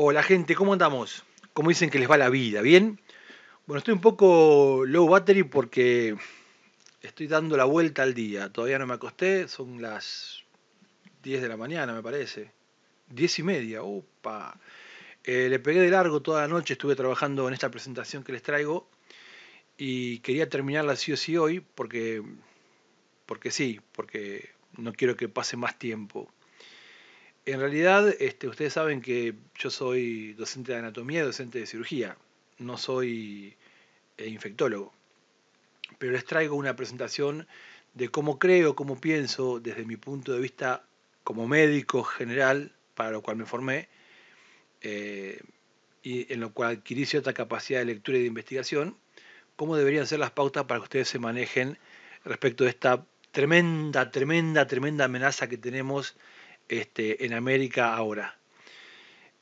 Hola gente, ¿cómo andamos? ¿Cómo dicen que les va la vida? ¿Bien? Bueno, estoy un poco low battery porque estoy dando la vuelta al día. Todavía no me acosté, son las 10 de la mañana me parece. Diez y media, opa. Eh, le pegué de largo toda la noche, estuve trabajando en esta presentación que les traigo y quería terminarla sí o sí hoy porque, porque sí, porque no quiero que pase más tiempo. En realidad, este, ustedes saben que yo soy docente de anatomía docente de cirugía. No soy eh, infectólogo. Pero les traigo una presentación de cómo creo, cómo pienso desde mi punto de vista como médico general, para lo cual me formé, eh, y en lo cual adquirí cierta capacidad de lectura y de investigación, cómo deberían ser las pautas para que ustedes se manejen respecto de esta tremenda, tremenda, tremenda amenaza que tenemos este, en América ahora.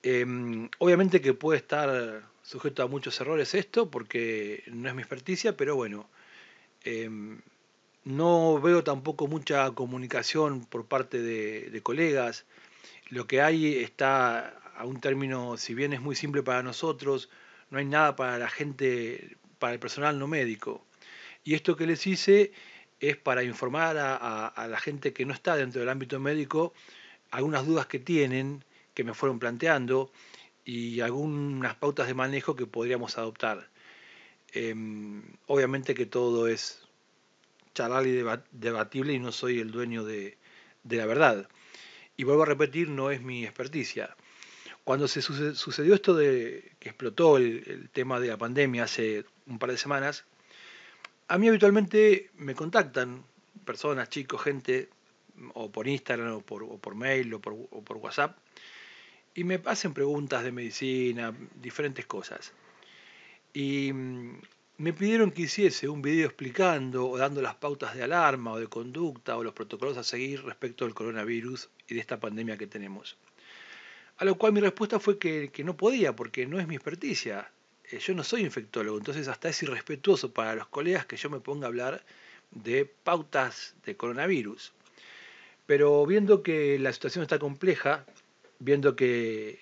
Em, obviamente que puede estar sujeto a muchos errores esto, porque no es mi experticia, pero bueno, em, no veo tampoco mucha comunicación por parte de, colegas. Lo que hay está a un término, si bien es muy simple para nosotros, no hay nada para la gente, para el personal no médico. Y esto que les hice es para informar a, la gente que no está dentro del ámbito médico algunas dudas que tienen, que me fueron planteando, y algunas pautas de manejo que podríamos adoptar. Em, obviamente que todo es charlar y debatible y no soy el dueño de, la verdad. Y vuelvo a repetir, no es mi experticia. Cuando se sucedió esto de que explotó el, el tema de la pandemia hace un par de semanas, a mí habitualmente me contactan personas, chicos, gente o por Instagram o por, mail o por, WhatsApp y me hacen preguntas de medicina, diferentes cosas. Y mm, me pidieron que hiciese un video explicando o dando las pautas de alarma o de conducta o los protocolos a seguir respecto del coronavirus y de esta pandemia que tenemos. A lo cual mi respuesta fue que, que no podía porque no es mi experticia. Eh, yo no soy infectólogo, entonces hasta es irrespetuoso para los colegas que yo me ponga a hablar de pautas de coronavirus. Pero viendo que la situación está compleja, viendo que,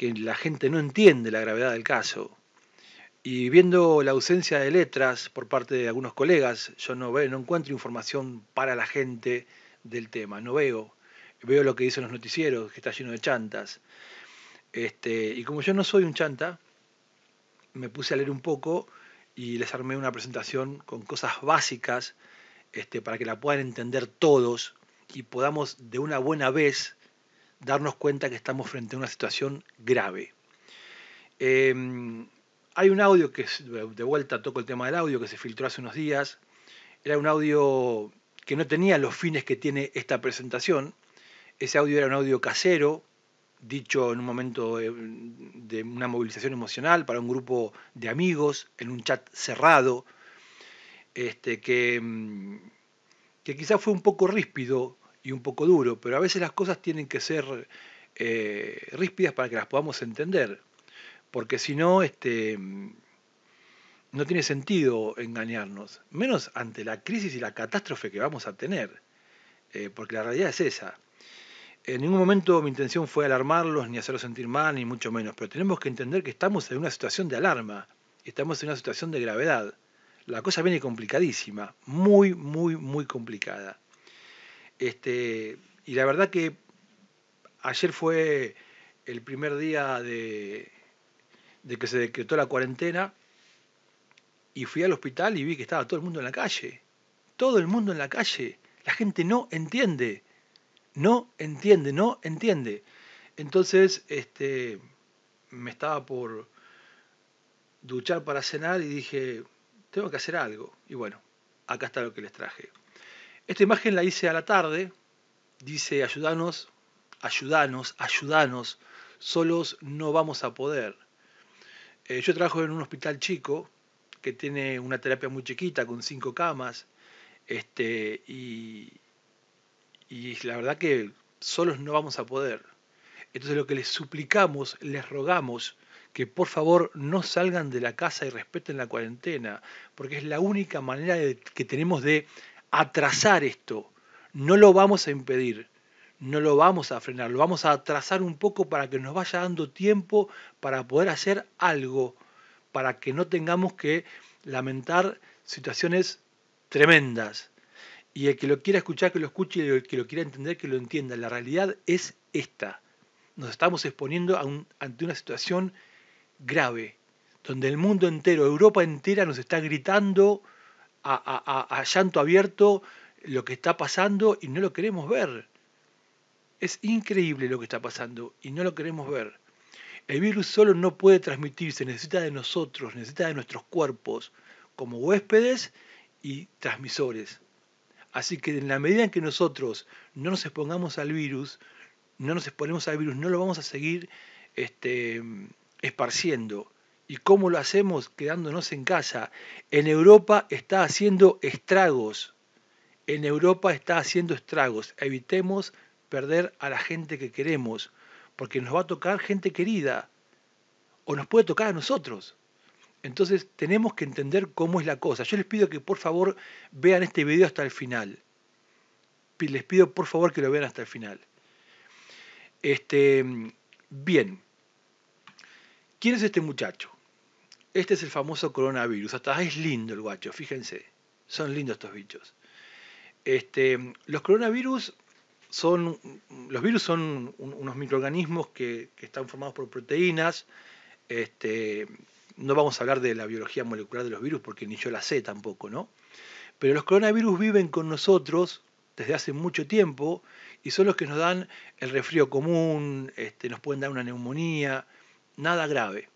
la gente no entiende la gravedad del caso, y viendo la ausencia de letras por parte de algunos colegas, yo no veo, no encuentro información para la gente del tema, no veo. Veo lo que dicen los noticieros, que está lleno de chantas. Este, y como yo no soy un chanta, me puse a leer un poco y les armé una presentación con cosas básicas este, para que la puedan entender todos y podamos de una buena vez darnos cuenta que estamos frente a una situación grave. Em, hay un audio que, de vuelta toco el tema del audio, que se filtró hace unos días. Era un audio que no tenía los fines que tiene esta presentación. Ese audio era un audio casero, dicho en un momento eh, de una movilización emocional para un grupo de amigos, en un chat cerrado, este, que em, que quizás fue un poco ríspido y un poco duro, pero a veces las cosas tienen que ser eh, ríspidas para que las podamos entender, porque si no, este, no tiene sentido engañarnos, menos ante la crisis y la catástrofe que vamos a tener, eh, porque la realidad es esa. En ningún momento mi intención fue alarmarlos, ni hacerlos sentir mal, ni mucho menos, pero tenemos que entender que estamos en una situación de alarma, estamos en una situación de gravedad la cosa viene complicadísima, muy, muy, muy complicada. Este, y la verdad que ayer fue el primer día de, de que se decretó la cuarentena y fui al hospital y vi que estaba todo el mundo en la calle. Todo el mundo en la calle. La gente no entiende. No entiende, no entiende. Entonces, este, me estaba por duchar para cenar y dije, tengo que hacer algo. Y bueno, acá está lo que les traje. Esta imagen la hice a la tarde, dice ayúdanos ayudanos, ayudanos, solos no vamos a poder. Eh, yo trabajo en un hospital chico que tiene una terapia muy chiquita con cinco camas, este, y, y la verdad que solos no vamos a poder. Entonces lo que les suplicamos, les rogamos, que por favor no salgan de la casa y respeten la cuarentena, porque es la única manera que tenemos de atrasar esto. No lo vamos a impedir, no lo vamos a frenar, lo vamos a atrasar un poco para que nos vaya dando tiempo para poder hacer algo, para que no tengamos que lamentar situaciones tremendas. Y el que lo quiera escuchar, que lo escuche, y el que lo quiera entender, que lo entienda. La realidad es esta. Nos estamos exponiendo ante una situación grave, donde el mundo entero, Europa entera nos está gritando a, llanto abierto lo que está pasando y no lo queremos ver. Es increíble lo que está pasando y no lo queremos ver. El virus solo no puede transmitirse, necesita de nosotros, necesita de nuestros cuerpos, como huéspedes y transmisores. Así que en la medida en que nosotros no nos expongamos al virus, no nos exponemos al virus, no lo vamos a seguir este, esparciendo. ¿Y cómo lo hacemos quedándonos en casa? En Europa está haciendo estragos. En Europa está haciendo estragos. Evitemos perder a la gente que queremos, porque nos va a tocar gente querida o nos puede tocar a nosotros. Entonces tenemos que entender cómo es la cosa. Yo les pido que por favor vean este video hasta el final. Les pido por favor que lo vean hasta el final. Este, bien, ¿Quién es este muchacho? Este es el famoso coronavirus. Hasta es lindo el guacho, fíjense. Son lindos estos bichos. Este, los coronavirus son. Los virus son unos microorganismos que, están formados por proteínas. Este, no vamos a hablar de la biología molecular de los virus porque ni yo la sé tampoco, ¿no? Pero los coronavirus viven con nosotros desde hace mucho tiempo y son los que nos dan el resfrío común, este, nos pueden dar una neumonía, nada grave,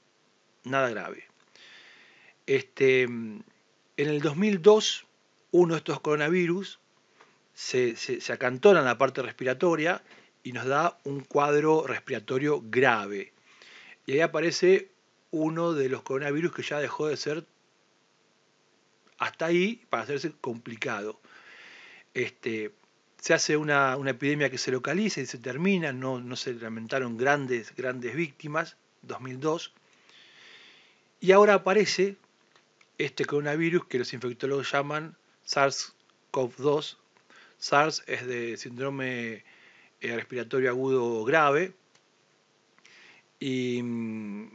nada grave. Este, mm, en el 2002, uno de estos coronavirus se, acantona en la parte respiratoria y nos da un cuadro respiratorio grave. Y ahí aparece uno de los coronavirus que ya dejó de ser hasta ahí para hacerse complicado. Este, se hace una, epidemia que se localiza y se termina, no, no se lamentaron grandes, grandes víctimas, 2002. Y ahora aparece este coronavirus que los infectólogos llaman SARS-CoV-2. SARS es de síndrome eh, respiratorio agudo grave y mm,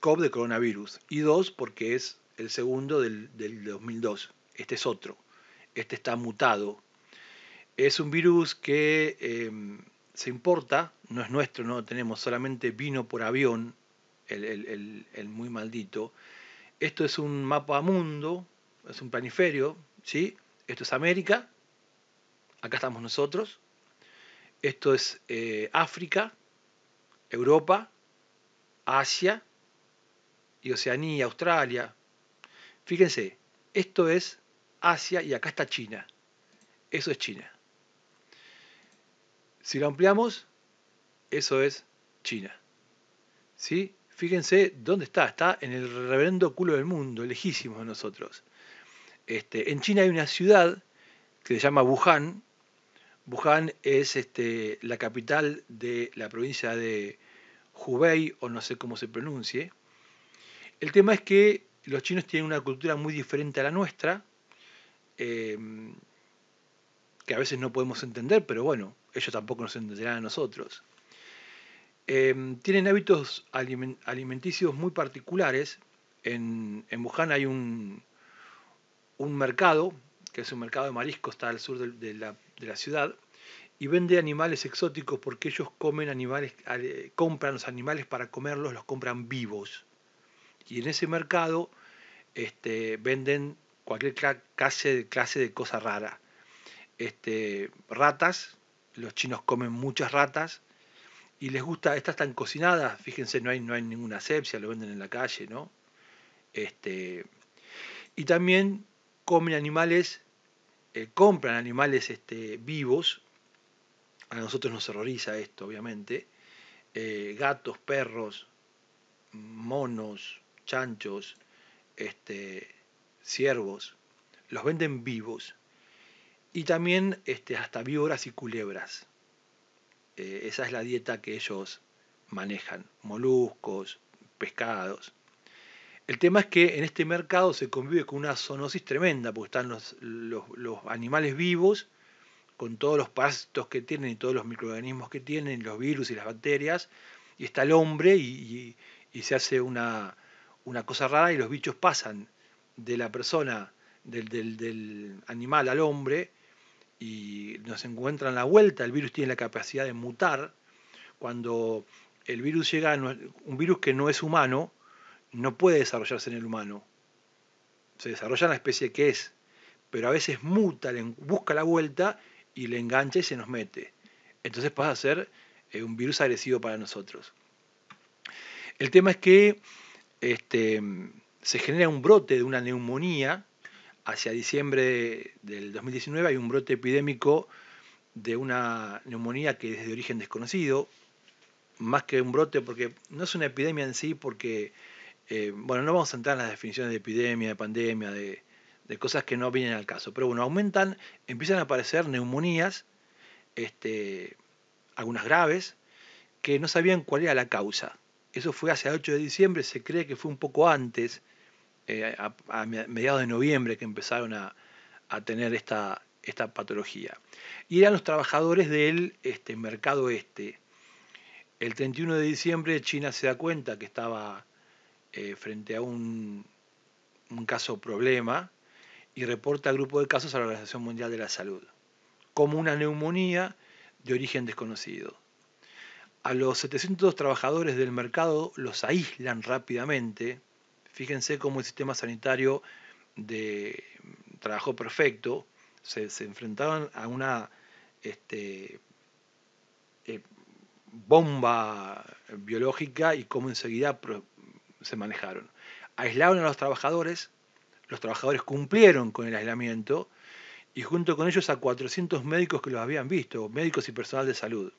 COV de coronavirus. Y 2 porque es el segundo del, 2002. Este es otro. Este está mutado. Es un virus que em, se importa, no es nuestro, no tenemos, solamente vino por avión, el, muy maldito. Esto es un mapa mundo, es un planiferio, ¿sí? Esto es América, acá estamos nosotros. Esto es eh, África, Europa, Asia y Oceanía, Australia. Fíjense, esto es Asia y acá está China. Eso es China. Si lo ampliamos, eso es China. ¿Sí? Fíjense dónde está, está en el reverendo culo del mundo, lejísimo de nosotros. Este, en China hay una ciudad que se llama Wuhan. Wuhan es este, la capital de la provincia de Hubei, o no sé cómo se pronuncie. El tema es que los chinos tienen una cultura muy diferente a la nuestra. Eh, que a veces no podemos entender, pero bueno, ellos tampoco nos entenderán a nosotros. Em, tienen hábitos alimenticios muy particulares. En, en Wuhan hay un, un, mercado, que es un mercado de mariscos, está al sur de, la, ciudad, y vende animales exóticos porque ellos comen animales, eh, compran los animales para comerlos, los compran vivos. Y en ese mercado este, venden cualquier clase, clase de cosa rara este, ratas, los chinos comen muchas ratas y les gusta, estas están cocinadas, fíjense, no hay, no hay ninguna asepsia, lo venden en la calle, ¿no? Este, y también comen animales, eh, compran animales este, vivos, a nosotros nos horroriza esto, obviamente, eh, gatos, perros, monos, chanchos, este, ciervos, los venden vivos y también este, hasta víboras y culebras. Eh, esa es la dieta que ellos manejan, moluscos, pescados. El tema es que en este mercado se convive con una zoonosis tremenda, porque están los, animales vivos, con todos los parásitos que tienen y todos los microorganismos que tienen, los virus y las bacterias, y está el hombre y, se hace una, cosa rara y los bichos pasan de la persona, del, del, animal al hombre y nos encuentran la vuelta. El virus tiene la capacidad de mutar. Cuando el virus llega, a un virus que no es humano, no puede desarrollarse en el humano. Se desarrolla en la especie que es, pero a veces muta, busca la vuelta y le engancha y se nos mete. Entonces pasa a ser eh, un virus agresivo para nosotros. El tema es que este, se genera un brote de una neumonía hacia diciembre del 2019 hay un brote epidémico de una neumonía que es de origen desconocido, más que un brote, porque no es una epidemia en sí, porque, eh, bueno, no vamos a entrar en las definiciones de epidemia, de pandemia, de, cosas que no vienen al caso, pero bueno, aumentan, empiezan a aparecer neumonías, este, algunas graves, que no sabían cuál era la causa. Eso fue hacia 8 de diciembre, se cree que fue un poco antes, eh, a, mediados de noviembre que empezaron a, tener esta, esta, patología. Y eran los trabajadores del este, mercado este. El 31 de diciembre China se da cuenta que estaba eh, frente a un, un caso problema y reporta al grupo de casos a la Organización Mundial de la Salud como una neumonía de origen desconocido. A los 700 trabajadores del mercado los aíslan rápidamente Fíjense cómo el sistema sanitario de mm, perfecto se, enfrentaron enfrentaban a una este, eh, bomba eh, biológica y cómo enseguida se manejaron. Aislaron a los trabajadores, los trabajadores cumplieron con el aislamiento y junto con ellos a 400 médicos que los habían visto, médicos y personal de salud.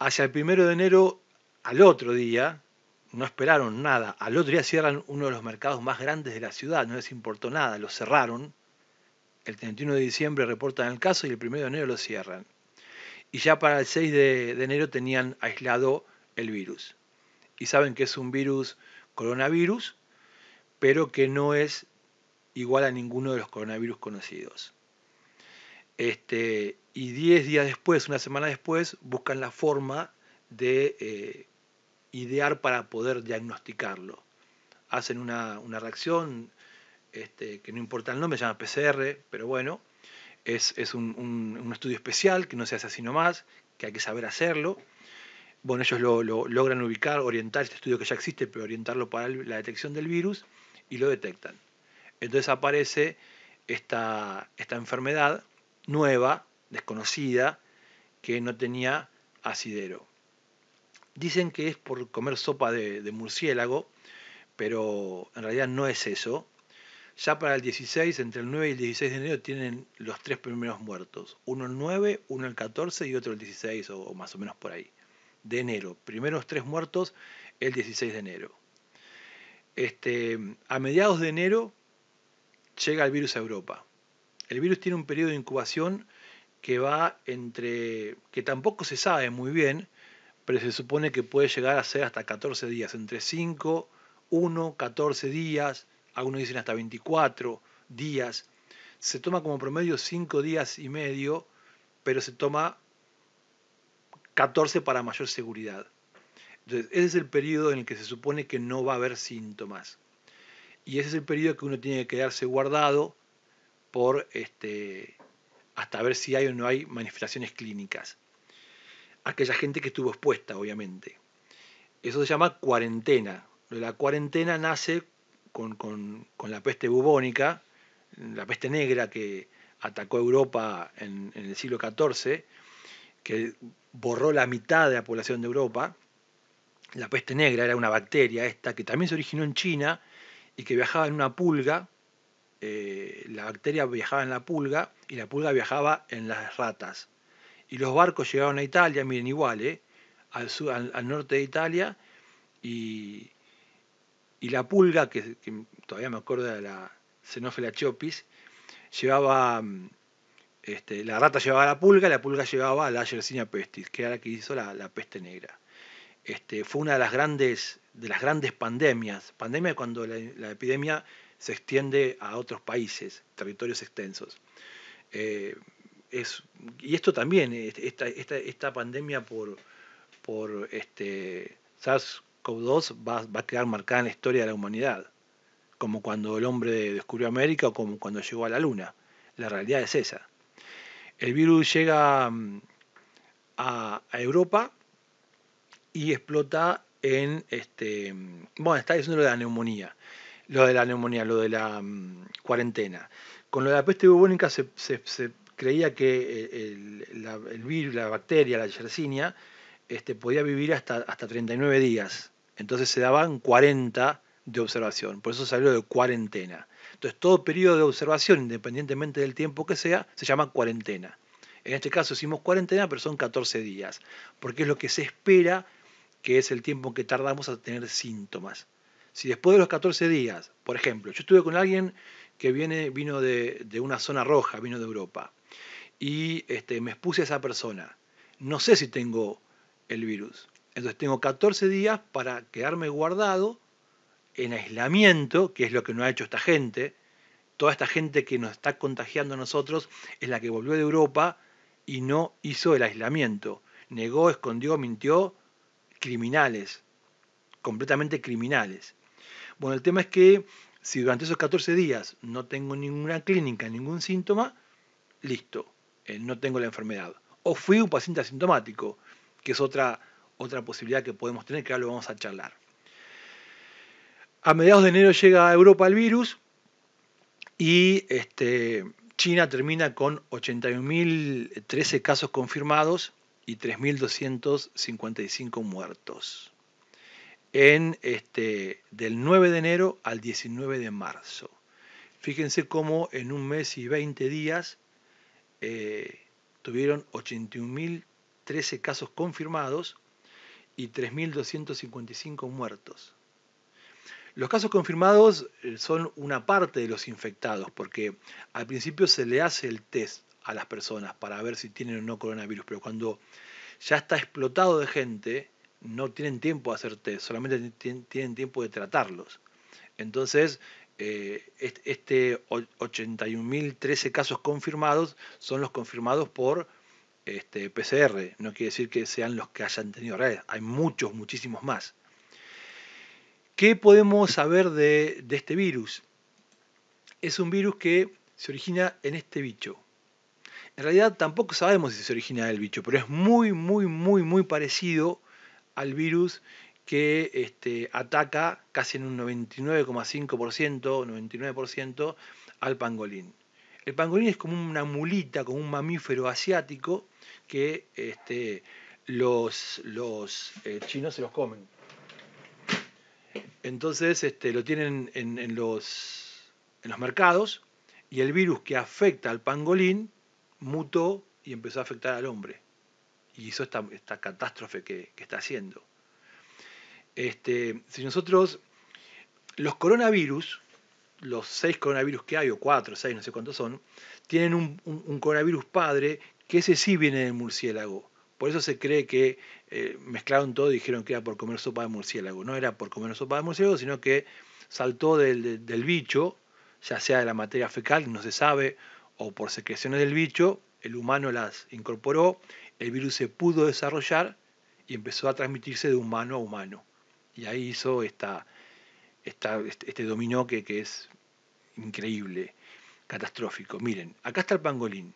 Hacia el primero de enero, al otro día, no esperaron nada. Al otro día cierran uno de los mercados más grandes de la ciudad, no les importó nada, lo cerraron. El 31 de diciembre reportan el caso y el 1 de enero lo cierran. Y ya para el 6 de, enero tenían aislado el virus. Y saben que es un virus coronavirus, pero que no es igual a ninguno de los coronavirus conocidos. Este, y 10 días después, una semana después, buscan la forma de eh, idear para poder diagnosticarlo. Hacen una, reacción, este, que no importa el nombre, se llama PCR, pero bueno, es, un, estudio especial que no se hace así nomás, que hay que saber hacerlo. Bueno, ellos lo, logran ubicar, orientar este estudio que ya existe, pero orientarlo para la detección del virus y lo detectan. Entonces aparece esta enfermedad nueva, desconocida, que no tenía asidero. Dicen que es por comer sopa de, murciélago, pero en realidad no es eso. Ya para el 16, entre el 9 y el 16 de enero, tienen los tres primeros muertos. Uno el 9, uno el 14 y otro el 16 o, más o menos por ahí. De enero. Primeros tres muertos el 16 de enero. Este, a mediados de enero llega el virus a Europa. El virus tiene un periodo de incubación que va entre, que tampoco se sabe muy bien, pero se supone que puede llegar a ser hasta 14 días, entre 5, 1, 14 días, algunos dicen hasta 24 días. Se toma como promedio 5 días y medio, pero se toma 14 para mayor seguridad. Entonces, ese es el periodo en el que se supone que no va a haber síntomas. Y ese es el periodo que uno tiene que quedarse guardado por este, hasta ver si hay o no hay manifestaciones clínicas aquella gente que estuvo expuesta, obviamente. Eso se llama cuarentena. La cuarentena nace con, la peste bubónica, la peste negra que atacó Europa en, el siglo XIV, que borró la mitad de la población de Europa. La peste negra era una bacteria esta que también se originó en China y que viajaba en una pulga. Eh, la bacteria viajaba en la pulga y la pulga viajaba en las ratas y los barcos llegaron a Italia, miren, igual, ¿eh? al, norte de Italia, y, la pulga, que, todavía me acuerdo de la Xenófila Chopis, llevaba, mm, este, la rata llevaba la pulga, la pulga llevaba la Yersinia pestis, que era la que hizo la, peste negra. Este, fue una de las grandes, de las grandes pandemias, pandemia cuando la, epidemia se extiende a otros países, territorios extensos. Eh, y esto también, esta, esta, pandemia por, por este SARS-CoV-2 va, a quedar marcada en la historia de la humanidad, como cuando el hombre descubrió América o como cuando llegó a la Luna. La realidad es esa. El virus llega mm, a, Europa y explota en, este, mm, bueno, está diciendo lo de la neumonía, lo de la neumonía, lo de la mm, cuarentena. Con lo de la peste bubónica se, se, creía que eh, el, la, virus, la bacteria, la yersinia, este, podía vivir hasta, hasta 39 días. Entonces se daban 40 de observación, por eso salió de cuarentena. Entonces todo periodo de observación, independientemente del tiempo que sea, se llama cuarentena. En este caso hicimos cuarentena, pero son 14 días, porque es lo que se espera que es el tiempo que tardamos a tener síntomas. Si después de los 14 días, por ejemplo, yo estuve con alguien que viene, vino de una zona roja, vino de Europa, y este, me expuse a esa persona. No sé si tengo el virus. Entonces tengo 14 días para quedarme guardado en aislamiento, que es lo que no ha hecho esta gente. Toda esta gente que nos está contagiando a nosotros es la que volvió de Europa y no hizo el aislamiento. Negó, escondió, mintió. Criminales. Completamente criminales. Bueno, el tema es que si durante esos 14 días no tengo ninguna clínica, ningún síntoma, listo. Eh, no tengo la enfermedad. O fui un paciente asintomático, que es otra, otra posibilidad que podemos tener, que ahora lo vamos a charlar. A mediados de enero llega a Europa el virus y este, China termina con 81.013 casos confirmados y 3.255 muertos. En este, del 9 de enero al 19 de marzo. Fíjense cómo en un mes y 20 días eh, tuvieron 81.013 casos confirmados y 3.255 muertos. Los casos confirmados eh, son una parte de los infectados, porque al principio se le hace el test a las personas para ver si tienen o no coronavirus, pero cuando ya está explotado de gente, no tienen tiempo de hacer test, solamente tienen tiempo de tratarlos. Entonces eh, este 81.013 casos confirmados son los confirmados por este, PCR. No quiere decir que sean los que hayan tenido Hay muchos, muchísimos más. ¿Qué podemos saber de, este virus? Es un virus que se origina en este bicho. En realidad tampoco sabemos si se origina el bicho, pero es muy, muy, muy, muy parecido al virus que este, ataca casi en un 99,5%, 99% al pangolín. El pangolín es como una mulita, como un mamífero asiático que este, los, los eh, chinos se los comen. Entonces este, lo tienen en, los, en los mercados y el virus que afecta al pangolín mutó y empezó a afectar al hombre. Y hizo esta, esta catástrofe que está haciendo. Este, si nosotros, los coronavirus, los seis coronavirus que hay, o cuatro, seis, no sé cuántos son, tienen un, coronavirus padre que ese sí viene del murciélago. Por eso se cree que eh, mezclaron todo y dijeron que era por comer sopa de murciélago. No era por comer sopa de murciélago, sino que saltó del bicho, ya sea de la materia fecal, no se sabe, o por secreciones del bicho, el humano las incorporó, el virus se pudo desarrollar y empezó a transmitirse de humano a humano. Y ahí hizo esta, este, este dominó que, que es increíble, catastrófico. Miren, acá está el pangolín,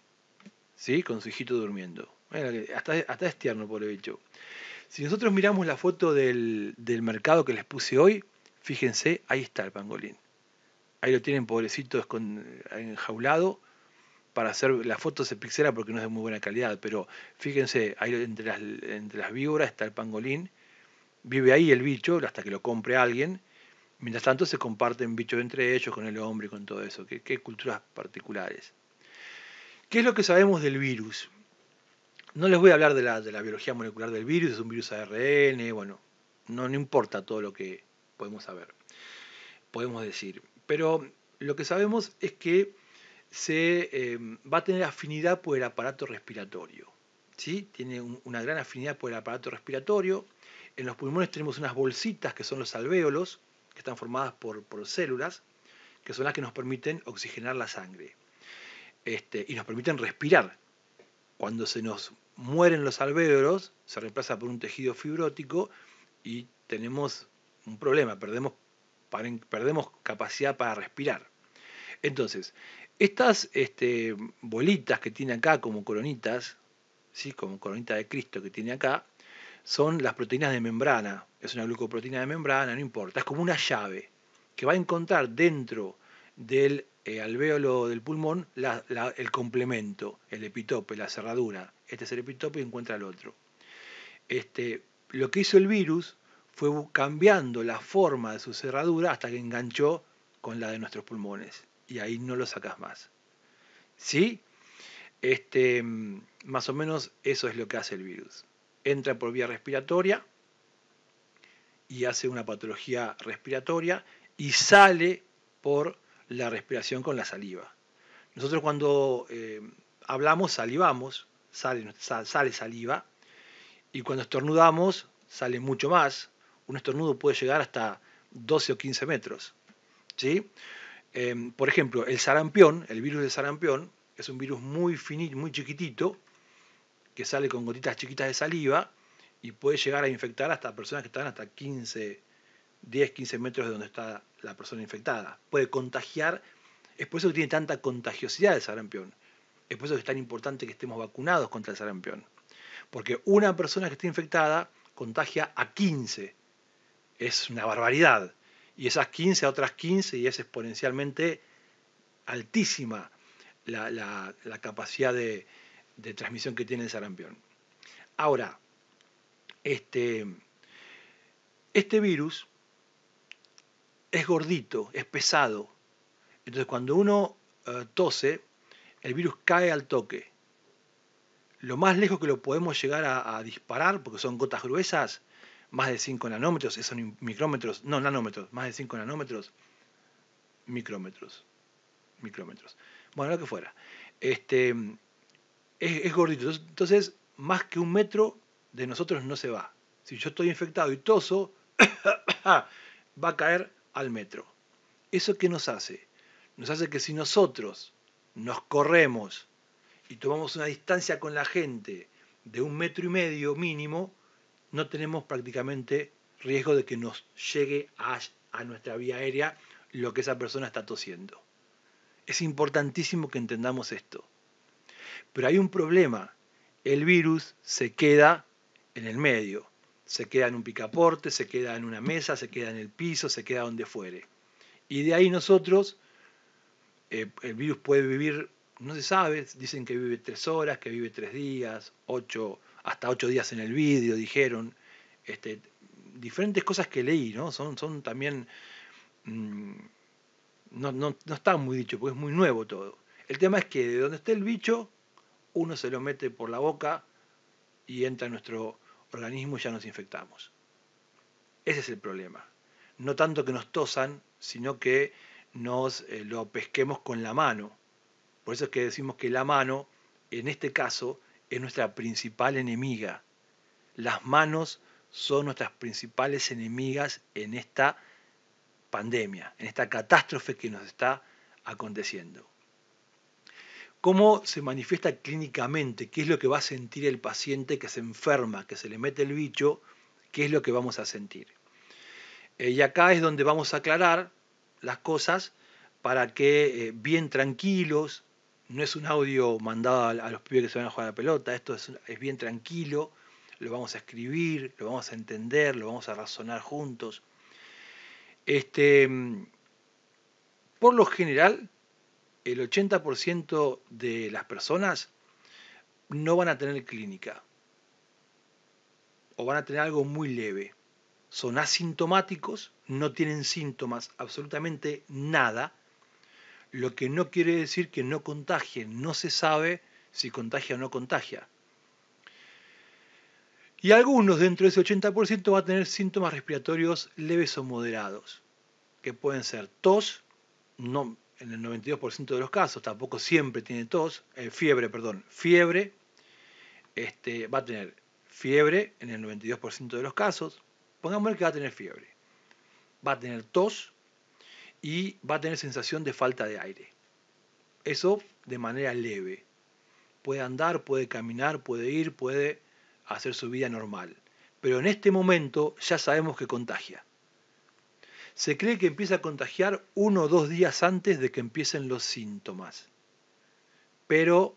¿sí? Con su hijito durmiendo. Hasta, hasta es tierno, por hecho. Si nosotros miramos la foto del, mercado que les puse hoy, fíjense, ahí está el pangolín. Ahí lo tienen pobrecito enjaulado. Para hacer la foto se pixela porque no es de muy buena calidad, pero fíjense, ahí entre las, entre las víboras está el pangolín Vive ahí el bicho hasta que lo compre alguien. Mientras tanto se comparten bichos entre ellos, con el hombre, con todo eso. Qué, culturas particulares. ¿Qué es lo que sabemos del virus? No les voy a hablar de la, biología molecular del virus, es un virus ARN, bueno, no, no importa todo lo que podemos saber, podemos decir. Pero lo que sabemos es que se eh, va a tener afinidad por el aparato respiratorio. ¿sí? Tiene una gran afinidad por el aparato respiratorio. En los pulmones tenemos unas bolsitas que son los alvéolos, que están formadas por, células, que son las que nos permiten oxigenar la sangre este, y nos permiten respirar. Cuando se nos mueren los alvéolos, se reemplaza por un tejido fibrótico y tenemos un problema, perdemos, perdemos capacidad para respirar. Entonces, estas este, bolitas que tiene acá como coronitas, ¿sí? como coronita de Cristo que tiene acá, son las proteínas de membrana. Es una glucoproteína de membrana, no importa. Es como una llave que va a encontrar dentro del eh, alvéolo del pulmón el complemento, el epitope, la cerradura. Este es el epitope y encuentra el otro. Este, lo que hizo el virus fue cambiando la forma de su cerradura hasta que enganchó con la de nuestros pulmones. Y ahí no lo sacas más. ¿Sí? Este, mm, más o menos eso es lo que hace el virus entra por vía respiratoria y hace una patología respiratoria y sale por la respiración con la saliva. Nosotros cuando eh, hablamos salivamos, sale, saliva, y cuando estornudamos sale mucho más. Un estornudo puede llegar hasta 12 o 15 metros. ¿sí? Eh, por ejemplo, el sarampión, el virus de sarampión, es un virus muy finito, muy chiquitito, que sale con gotitas chiquitas de saliva y puede llegar a infectar hasta personas que están hasta 15, 10, 15 metros de donde está la persona infectada. Puede contagiar, es por eso que tiene tanta contagiosidad el sarampión. Es por eso que es tan importante que estemos vacunados contra el sarampión. Porque una persona que está infectada contagia a 15. Es una barbaridad. Y esas 15 a otras 15 y es exponencialmente altísima la capacidad de, de transmisión que tiene el sarampión. Ahora, este, este virus es gordito, es pesado. Entonces cuando uno eh, tose, el virus cae al toque. Lo más lejos que lo podemos llegar a, disparar, porque son gotas gruesas, más de 5 nanómetros, son micrómetros, no nanómetros, más de 5 nanómetros, micrómetros, micrómetros. Bueno, lo que fuera. Este, es, gordito. Entonces, más que un metro de nosotros no se va. Si yo estoy infectado y toso, va a caer al metro. ¿Eso qué nos hace? Nos hace que si nosotros nos corremos y tomamos una distancia con la gente de un metro y medio mínimo, no tenemos prácticamente riesgo de que nos llegue a nuestra vía aérea lo que esa persona está tosiendo. Es importantísimo que entendamos esto. Pero hay un problema. El virus se queda en el medio. Se queda en un picaporte, se queda en una mesa, se queda en el piso, se queda donde fuere. Y de ahí nosotros, eh, el virus puede vivir, no se sabe, dicen que vive tres horas, que vive tres días, hasta ocho días en el vídeo, dijeron. Este, diferentes cosas que leí, ¿no? Son, también. Mm, no, no, no está muy dicho, porque es muy nuevo todo. El tema es que de donde esté el bicho, uno se lo mete por la boca y entra en nuestro organismo y ya nos infectamos. Ese es el problema. No tanto que nos tosan, sino que nos eh, lo pesquemos con la mano. Por eso es que decimos que la mano, en este caso, es nuestra principal enemiga. Las manos son nuestras principales enemigas en esta pandemia, en esta catástrofe que nos está aconteciendo cómo se manifiesta clínicamente, qué es lo que va a sentir el paciente que se enferma, que se le mete el bicho, qué es lo que vamos a sentir. Eh, y acá es donde vamos a aclarar las cosas para que eh, bien tranquilos, no es un audio mandado a, los pibes que se van a jugar a la pelota, esto es, es bien tranquilo, lo vamos a escribir, lo vamos a entender, lo vamos a razonar juntos. Este, mm, por lo general, el 80% de las personas no van a tener clínica o van a tener algo muy leve. Son asintomáticos, no tienen síntomas, absolutamente nada, lo que no quiere decir que no contagien, no se sabe si contagia o no contagia. Y algunos dentro de ese 80% van a tener síntomas respiratorios leves o moderados, que pueden ser tos, no, en el 92% de los casos, tampoco siempre tiene tos, eh, fiebre, perdón, fiebre, este, va a tener fiebre en el 92% de los casos, pongamos que va a tener fiebre, va a tener tos y va a tener sensación de falta de aire. Eso de manera leve. Puede andar, puede caminar, puede ir, puede hacer su vida normal. Pero en este momento ya sabemos que contagia se cree que empieza a contagiar uno o dos días antes de que empiecen los síntomas. Pero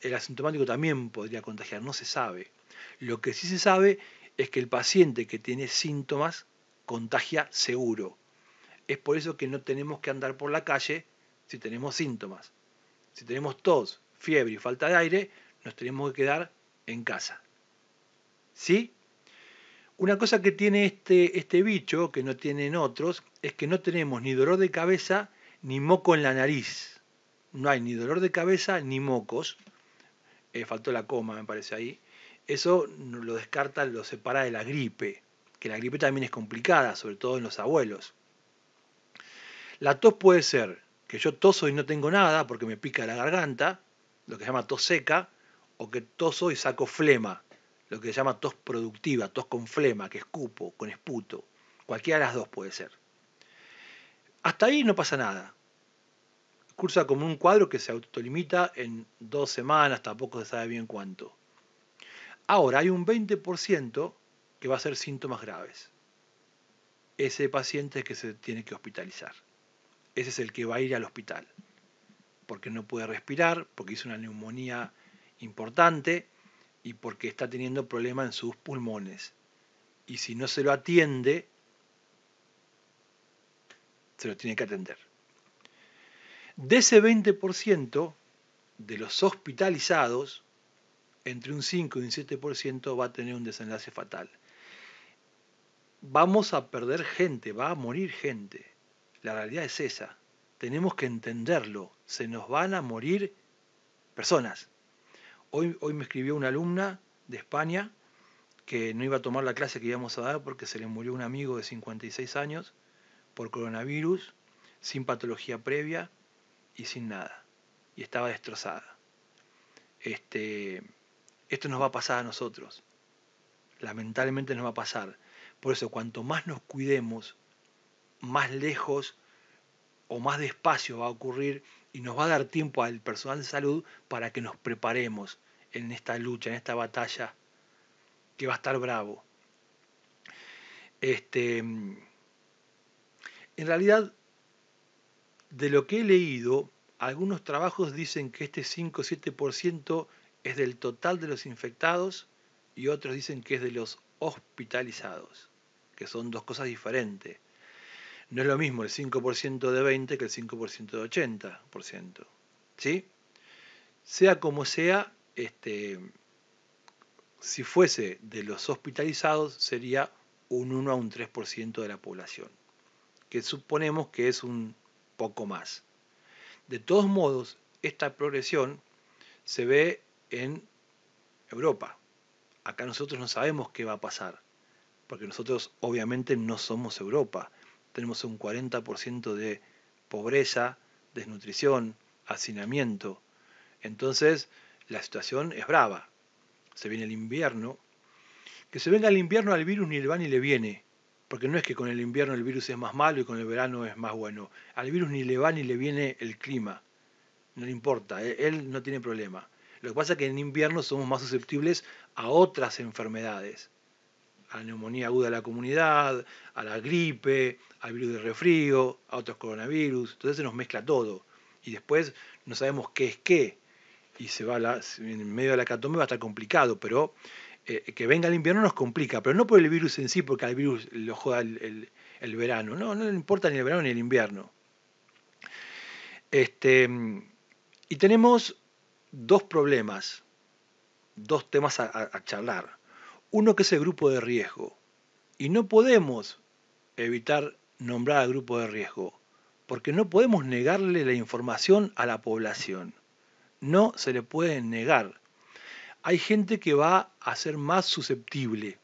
el asintomático también podría contagiar, no se sabe. Lo que sí se sabe es que el paciente que tiene síntomas contagia seguro. Es por eso que no tenemos que andar por la calle si tenemos síntomas. Si tenemos tos, fiebre y falta de aire, nos tenemos que quedar en casa. ¿Sí? Una cosa que tiene este, este bicho, que no tienen otros, es que no tenemos ni dolor de cabeza ni moco en la nariz. No hay ni dolor de cabeza ni mocos. Eh, faltó la coma, me parece ahí. Eso lo descarta, lo separa de la gripe, que la gripe también es complicada, sobre todo en los abuelos. La tos puede ser que yo toso y no tengo nada porque me pica la garganta, lo que se llama tos seca, o que toso y saco flema, lo que se llama tos productiva, tos con flema, que escupo, con esputo. Cualquiera de las dos puede ser. Hasta ahí no pasa nada. Cursa como un cuadro que se autolimita en dos semanas, tampoco se sabe bien cuánto. Ahora, hay un 20% que va a ser síntomas graves. Ese paciente es que se tiene que hospitalizar. Ese es el que va a ir al hospital. Porque no puede respirar, porque hizo una neumonía importante, y porque está teniendo problemas en sus pulmones. Y si no se lo atiende, se lo tiene que atender. De ese 20% de los hospitalizados, entre un 5 y un 7% va a tener un desenlace fatal. Vamos a perder gente, va a morir gente. La realidad es esa. Tenemos que entenderlo. Se nos van a morir personas. Hoy, me escribió una alumna de España que no iba a tomar la clase que íbamos a dar porque se le murió un amigo de 56 años por coronavirus, sin patología previa y sin nada. Y estaba destrozada. Este, esto nos va a pasar a nosotros. Lamentablemente nos va a pasar. Por eso, cuanto más nos cuidemos, más lejos o más despacio va a ocurrir y nos va a dar tiempo al personal de salud para que nos preparemos en esta lucha, en esta batalla que va a estar bravo. Este, en realidad, de lo que he leído, algunos trabajos dicen que este 5 7% es del total de los infectados y otros dicen que es de los hospitalizados, que son dos cosas diferentes. No es lo mismo el 5% de 20 que el 5% de 80%. ¿Sí? Sea como sea, este, si fuese de los hospitalizados, sería un 1 a un 3% de la población, que suponemos que es un poco más. De todos modos, esta progresión se ve en Europa. Acá nosotros no sabemos qué va a pasar, porque nosotros obviamente no somos Europa tenemos un 40% de pobreza, desnutrición, hacinamiento. Entonces, la situación es brava. Se viene el invierno. Que se venga el invierno al virus ni le va ni le viene. Porque no es que con el invierno el virus es más malo y con el verano es más bueno. Al virus ni le va ni le viene el clima. No le importa, él no tiene problema. Lo que pasa es que en invierno somos más susceptibles a otras enfermedades a la neumonía aguda de la comunidad, a la gripe, al virus del refrío, a otros coronavirus. Entonces se nos mezcla todo. Y después no sabemos qué es qué. Y se va en medio de la catombe va a estar complicado, pero eh, que venga el invierno nos complica, pero no por el virus en sí, porque al virus lo juega el, verano. No, no le importa ni el verano ni el invierno. Este, y tenemos dos problemas, dos temas a charlar uno que es el grupo de riesgo. Y no podemos evitar nombrar al grupo de riesgo, porque no podemos negarle la información a la población. No se le puede negar. Hay gente que va a ser más susceptible.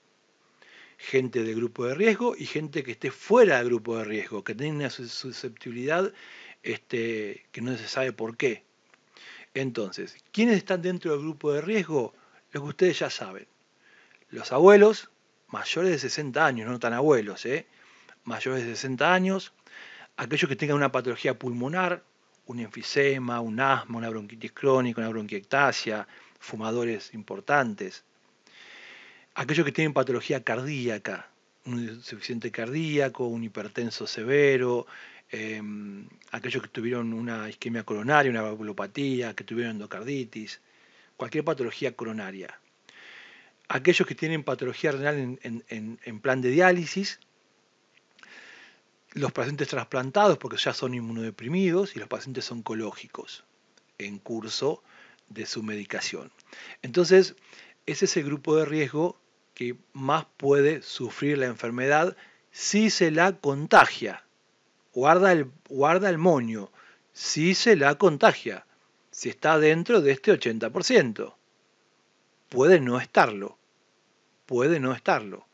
Gente del grupo de riesgo y gente que esté fuera del grupo de riesgo, que tiene una susceptibilidad este, que no se sabe por qué. Entonces, ¿quiénes están dentro del grupo de riesgo? Lo que ustedes ya saben. Los abuelos, mayores de 60 años, no tan abuelos, ¿eh? mayores de 60 años, aquellos que tengan una patología pulmonar, un enfisema, un asma, una bronquitis crónica, una bronquiectasia, fumadores importantes, aquellos que tienen patología cardíaca, un insuficiente cardíaco, un hipertenso severo, em, aquellos que tuvieron una isquemia coronaria, una valvulopatía, que tuvieron endocarditis, cualquier patología coronaria aquellos que tienen patología renal en, plan de diálisis, los pacientes trasplantados porque ya son inmunodeprimidos y los pacientes oncológicos en curso de su medicación. Entonces, ese es el grupo de riesgo que más puede sufrir la enfermedad si se la contagia. Guarda el, guarda el moño, si se la contagia, si está dentro de este 80% puede no estarlo. Puede no estarlo.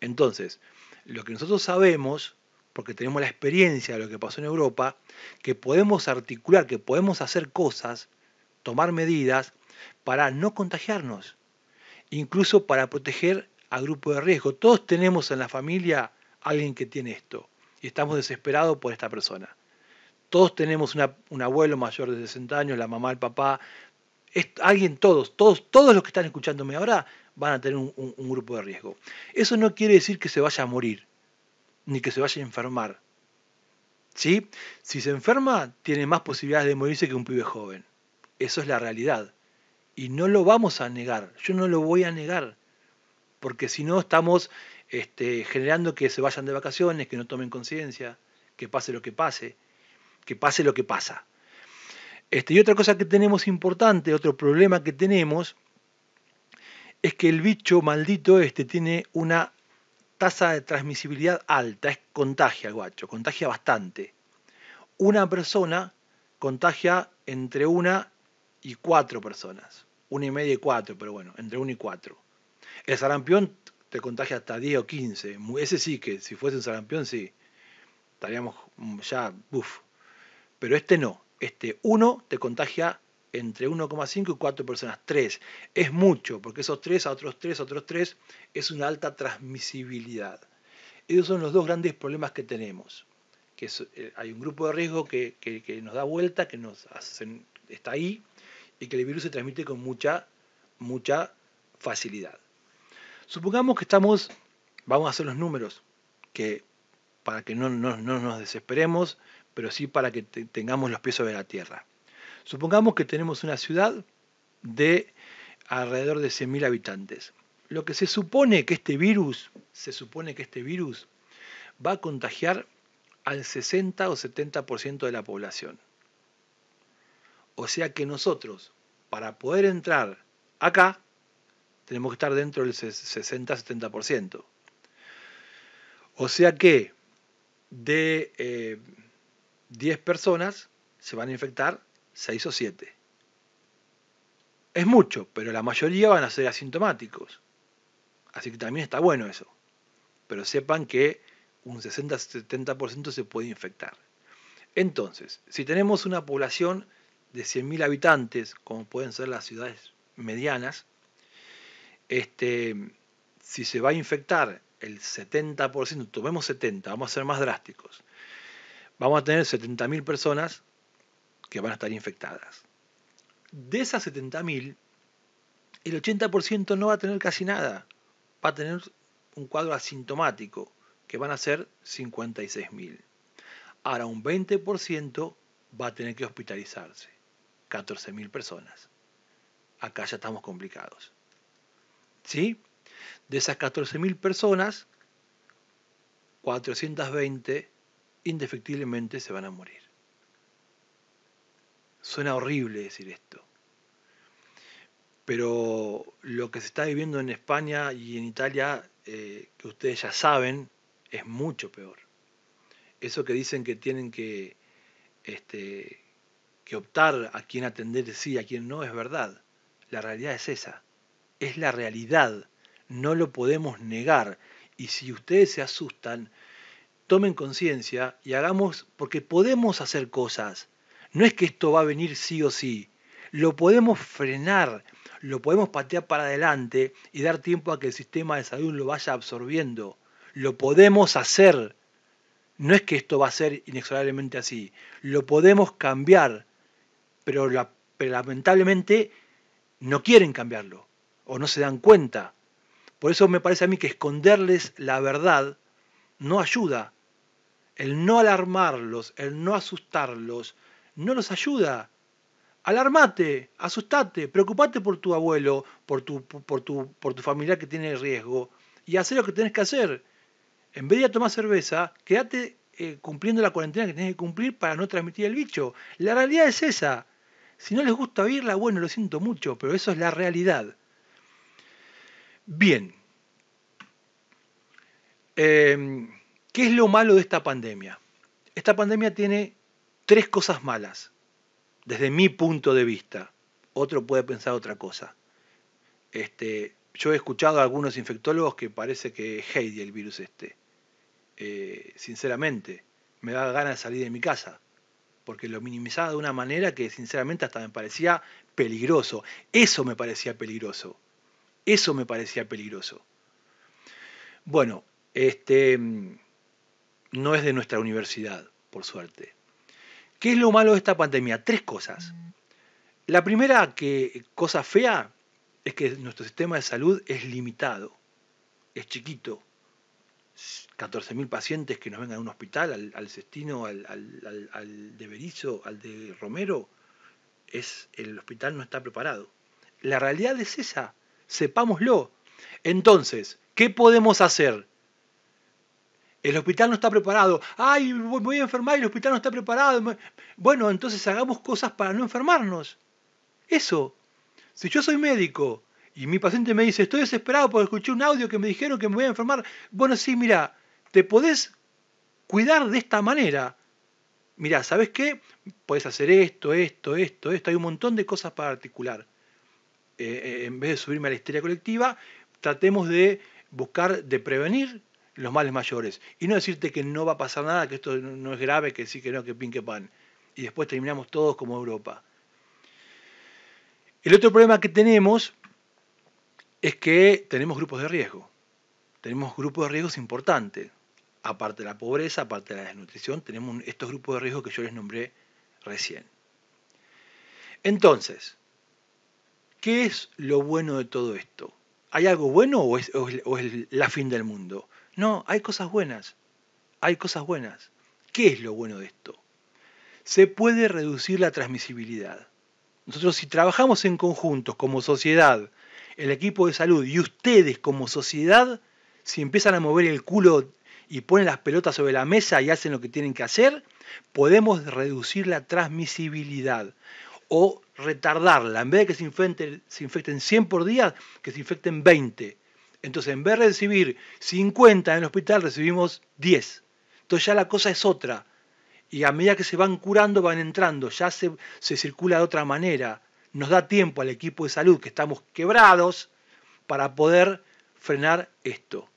Entonces, lo que nosotros sabemos, porque tenemos la experiencia de lo que pasó en Europa, que podemos articular, que podemos hacer cosas, tomar medidas para no contagiarnos, incluso para proteger a grupo de riesgo. Todos tenemos en la familia alguien que tiene esto y estamos desesperados por esta persona. Todos tenemos un abuelo mayor de 60 años, la mamá, el papá, alguien, todos, todos, todos los que están escuchándome ahora van a tener un, grupo de riesgo. Eso no quiere decir que se vaya a morir, ni que se vaya a enfermar. Si se enferma, tiene más posibilidades de morirse que un pibe joven. Eso es la realidad. Y no lo vamos a negar. Yo no lo voy a negar. Porque si no, estamos este, generando que se vayan de vacaciones, que no tomen conciencia, que pase lo que pase, que pase lo que pasa. Este, y otra cosa que tenemos importante, otro problema que tenemos, es que el bicho maldito este tiene una tasa de transmisibilidad alta, es contagia el guacho, contagia bastante. Una persona contagia entre una y cuatro personas, una y media y cuatro, pero bueno, entre una y cuatro. El sarampión te contagia hasta 10 o 15, ese sí que si fuese un sarampión sí, estaríamos mm, ya, uff, pero este no, este, uno te contagia entre 1,5 y 4 personas. 3 es mucho, porque esos 3 a otros 3 a otros 3 es una alta transmisibilidad. Esos son los dos grandes problemas que tenemos. Que eh, hay un grupo de riesgo que, nos da vuelta, que nos está ahí, y que el virus se transmite con mucha, mucha facilidad. Supongamos que estamos, vamos a hacer los números, que para que no nos desesperemos, pero sí para que tengamos los pies sobre la tierra. Supongamos que tenemos una ciudad de alrededor de 100.000 habitantes. Lo que se supone que este virus, se supone que este virus va a contagiar al 60 o 70% de la población. O sea que nosotros, para poder entrar acá, tenemos que estar dentro del 60-70%. O sea que de eh, 10 personas se van a infectar 6 o 7. Es mucho, pero la mayoría van a ser asintomáticos. Así que también está bueno eso. Pero sepan que un 60-70% se puede infectar. Entonces, si tenemos una población de 100.000 habitantes, como pueden ser las ciudades medianas, este, si se va a infectar el 70%, tomemos 70, vamos a ser más drásticos, vamos a tener 70.000 personas que van a estar infectadas. De esas 70.000, el 80% no va a tener casi nada, va a tener un cuadro asintomático, que van a ser 56.000. Ahora un 20% va a tener que hospitalizarse, 14.000 personas. Acá ya estamos complicados. ¿Sí? De esas 14.000 personas, 420 indefectiblemente se van a morir. Suena horrible decir esto, pero lo que se está viviendo en España y en Italia, eh, que ustedes ya saben, es mucho peor. Eso que dicen que tienen que, este, que optar a quién atender sí, a quién no, es verdad. La realidad es esa. Es la realidad. No lo podemos negar. Y si ustedes se asustan, tomen conciencia y hagamos, porque podemos hacer cosas. No es que esto va a venir sí o sí. Lo podemos frenar, lo podemos patear para adelante y dar tiempo a que el sistema de salud lo vaya absorbiendo. Lo podemos hacer. No es que esto va a ser inexorablemente así. Lo podemos cambiar, pero, lamentablemente no quieren cambiarlo o no se dan cuenta. Por eso me parece a mí que esconderles la verdad no ayuda el no alarmarlos, el no asustarlos, no los ayuda. Alarmate, asustate, preocupate por tu abuelo, por tu, por tu, por tu familiar que tiene riesgo y haz lo que tenés que hacer. En vez de tomar cerveza, quédate eh, cumpliendo la cuarentena que tienes que cumplir para no transmitir el bicho. La realidad es esa. Si no les gusta oírla, bueno, lo siento mucho, pero eso es la realidad. Bien. Em, ¿Qué es lo malo de esta pandemia? Esta pandemia tiene tres cosas malas, desde mi punto de vista. Otro puede pensar otra cosa. Este, yo he escuchado a algunos infectólogos que parece que es Heidi el virus este. Eh, sinceramente, me da ganas de salir de mi casa, porque lo minimizaba de una manera que sinceramente hasta me parecía peligroso. Eso me parecía peligroso. Eso me parecía peligroso. Bueno, este no es de nuestra universidad, por suerte. ¿Qué es lo malo de esta pandemia? Tres cosas. La primera que, cosa fea es que nuestro sistema de salud es limitado, es chiquito. 14.000 pacientes que nos vengan a un hospital, al, al Cestino, al, de Berizo, al de Romero, es, el hospital no está preparado. La realidad es esa, sepámoslo. Entonces, ¿qué podemos hacer? El hospital no está preparado. Ay, voy a enfermar y el hospital no está preparado. Bueno, entonces hagamos cosas para no enfermarnos. Eso. Si yo soy médico y mi paciente me dice, estoy desesperado porque escuché un audio que me dijeron que me voy a enfermar. Bueno, sí, mira, te podés cuidar de esta manera. Mira, ¿sabes qué? Podés hacer esto, esto, esto, esto. Hay un montón de cosas para articular. Eh, eh, en vez de subirme a la histeria colectiva, tratemos de buscar de prevenir los males mayores. Y no decirte que no va a pasar nada, que esto no es grave, que sí, que no, que pin, que pan. Y después terminamos todos como Europa. El otro problema que tenemos es que tenemos grupos de riesgo. Tenemos grupos de riesgos importantes. Aparte de la pobreza, aparte de la desnutrición, tenemos estos grupos de riesgo que yo les nombré recién. Entonces, ¿qué es lo bueno de todo esto? ¿Hay algo bueno o es la fin del mundo? No, hay cosas buenas. Hay cosas buenas. ¿Qué es lo bueno de esto? Se puede reducir la transmisibilidad. Nosotros si trabajamos en conjuntos como sociedad, el equipo de salud y ustedes como sociedad, si empiezan a mover el culo y ponen las pelotas sobre la mesa y hacen lo que tienen que hacer, podemos reducir la transmisibilidad o retardarla. En vez de que se infecten, se infecten 100 por día, que se infecten 20. Entonces, en vez de recibir 50 en el hospital, recibimos 10. Entonces ya la cosa es otra. Y a medida que se van curando, van entrando, ya se, se circula de otra manera. Nos da tiempo al equipo de salud, que estamos quebrados, para poder frenar esto.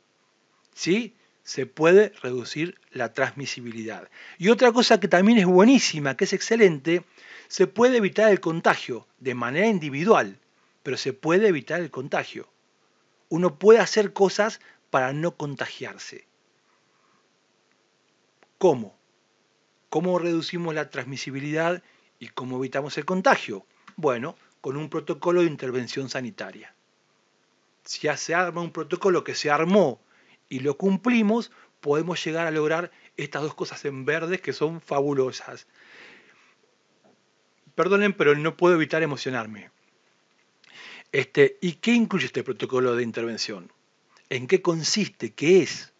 ¿Sí? Se puede reducir la transmisibilidad. Y otra cosa que también es buenísima, que es excelente, se puede evitar el contagio de manera individual, pero se puede evitar el contagio uno puede hacer cosas para no contagiarse. ¿Cómo? ¿Cómo reducimos la transmisibilidad y cómo evitamos el contagio? Bueno, con un protocolo de intervención sanitaria. Si ya se arma un protocolo que se armó y lo cumplimos, podemos llegar a lograr estas dos cosas en verde que son fabulosas. Perdonen, pero no puedo evitar emocionarme. Este, ¿Y qué incluye este protocolo de intervención? ¿En qué consiste? ¿Qué es?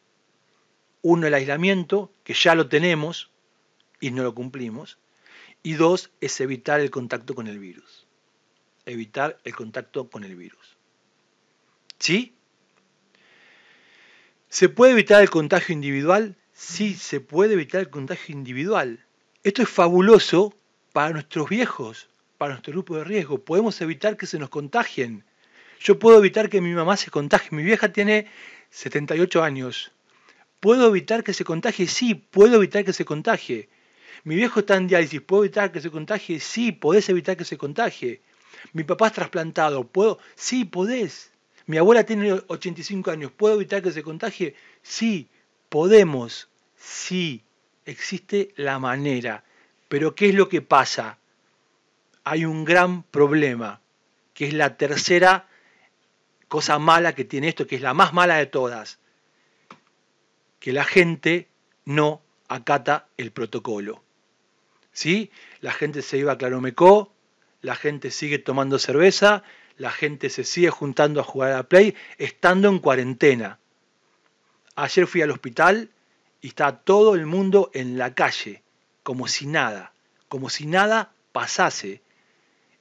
Uno, el aislamiento, que ya lo tenemos y no lo cumplimos. Y dos, es evitar el contacto con el virus. Evitar el contacto con el virus. ¿Sí? ¿Se puede evitar el contagio individual? Sí, se puede evitar el contagio individual. Esto es fabuloso para nuestros viejos, para nuestro grupo de riesgo. Podemos evitar que se nos contagien. Yo puedo evitar que mi mamá se contagie. Mi vieja tiene 78 años. ¿Puedo evitar que se contagie? Sí, puedo evitar que se contagie. Mi viejo está en diálisis. ¿Puedo evitar que se contagie? Sí, podés evitar que se contagie. Mi papá es trasplantado. ¿Puedo? Sí, podés. Mi abuela tiene 85 años. ¿Puedo evitar que se contagie? Sí, podemos. Sí, existe la manera. Pero ¿qué es lo que pasa? hay un gran problema, que es la tercera cosa mala que tiene esto, que es la más mala de todas, que la gente no acata el protocolo. ¿Sí? La gente se iba a Claromecó, la gente sigue tomando cerveza, la gente se sigue juntando a jugar a la Play, estando en cuarentena. Ayer fui al hospital y está todo el mundo en la calle, como si nada, como si nada pasase.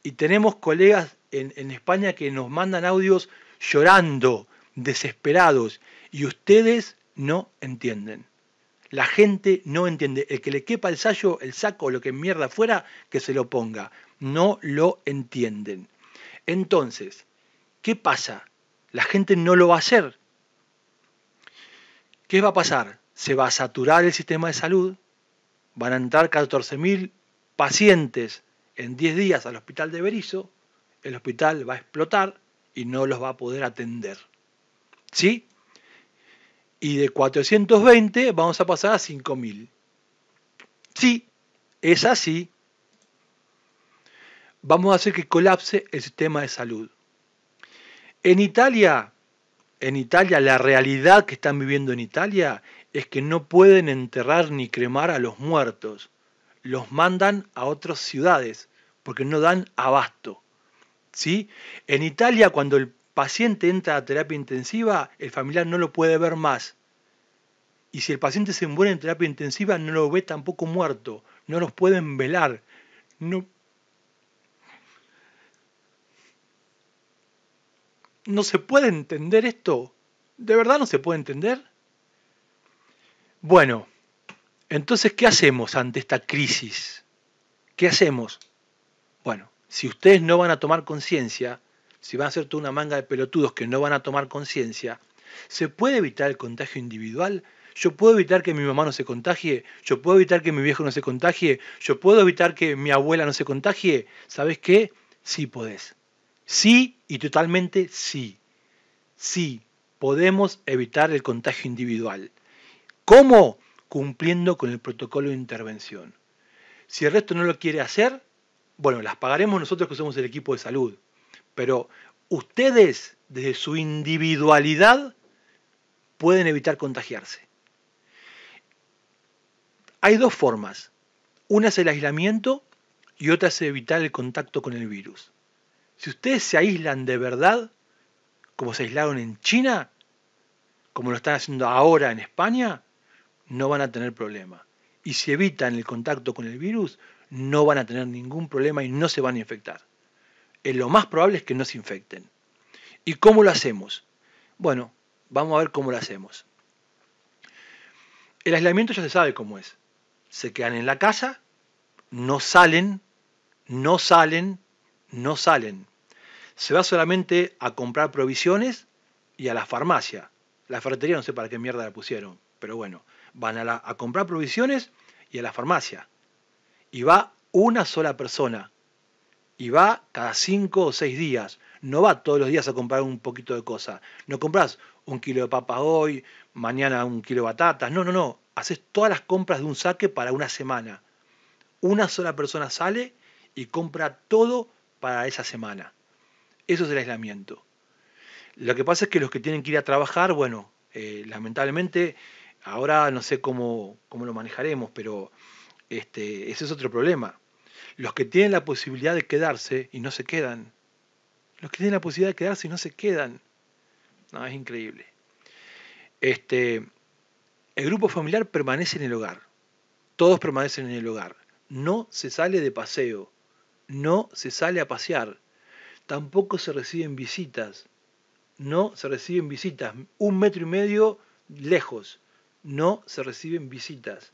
Y tenemos colegas en, España que nos mandan audios llorando, desesperados, y ustedes no entienden. La gente no entiende. El que le quepa el sayo, el saco, lo que mierda fuera, que se lo ponga. No lo entienden. Entonces, ¿qué pasa? La gente no lo va a hacer. ¿Qué va a pasar? Se va a saturar el sistema de salud, van a entrar 14.000 pacientes en 10 días al hospital de Berizo, el hospital va a explotar y no los va a poder atender. ¿Sí? Y de 420 vamos a pasar a 5000. Sí, es así. Vamos a hacer que colapse el sistema de salud. En Italia, en Italia la realidad que están viviendo en Italia es que no pueden enterrar ni cremar a los muertos. Los mandan a otras ciudades porque no dan abasto. ¿sí? En Italia, cuando el paciente entra a terapia intensiva, el familiar no lo puede ver más. Y si el paciente se muere en terapia intensiva, no lo ve tampoco muerto. No los pueden velar. No, no se puede entender esto. ¿De verdad no se puede entender? Bueno, entonces, ¿qué hacemos ante esta crisis? ¿Qué hacemos? Bueno, si ustedes no van a tomar conciencia, si van a ser toda una manga de pelotudos que no van a tomar conciencia, ¿se puede evitar el contagio individual? Yo puedo evitar que mi mamá no se contagie, yo puedo evitar que mi viejo no se contagie, yo puedo evitar que mi abuela no se contagie. ¿Sabes qué? Sí podés. Sí y totalmente sí. Sí, podemos evitar el contagio individual. ¿Cómo? Cumpliendo con el protocolo de intervención. Si el resto no lo quiere hacer, bueno, las pagaremos nosotros que somos el equipo de salud, pero ustedes, desde su individualidad, pueden evitar contagiarse. Hay dos formas. Una es el aislamiento y otra es evitar el contacto con el virus. Si ustedes se aíslan de verdad, como se aislaron en China, como lo están haciendo ahora en España, no van a tener problema. Y si evitan el contacto con el virus, no van a tener ningún problema y no se van a infectar. Es eh, lo más probable es que no se infecten. ¿Y cómo lo hacemos? Bueno, vamos a ver cómo lo hacemos. El aislamiento ya se sabe cómo es. Se quedan en la casa, no salen, no salen, no salen. Se va solamente a comprar provisiones y a la farmacia. La ferretería no sé para qué mierda la pusieron, pero bueno, van a comprar provisiones y a la farmacia y va una sola persona. Y va cada cinco o seis días. No va todos los días a comprar un poquito de cosas. No compras un kilo de papas hoy, mañana un kilo de batatas. No, no, no. Haces todas las compras de un saque para una semana. Una sola persona sale y compra todo para esa semana. Eso es el aislamiento. Lo que pasa es que los que tienen que ir a trabajar, bueno, eh, lamentablemente, ahora no sé cómo, cómo lo manejaremos, pero este, ese es otro problema. Los que tienen la posibilidad de quedarse y no se quedan. Los que tienen la posibilidad de quedarse y no se quedan. No, es increíble. Este, el grupo familiar permanece en el hogar. Todos permanecen en el hogar. No se sale de paseo. No se sale a pasear. Tampoco se reciben visitas. No se reciben visitas. Un metro y medio lejos. No se reciben visitas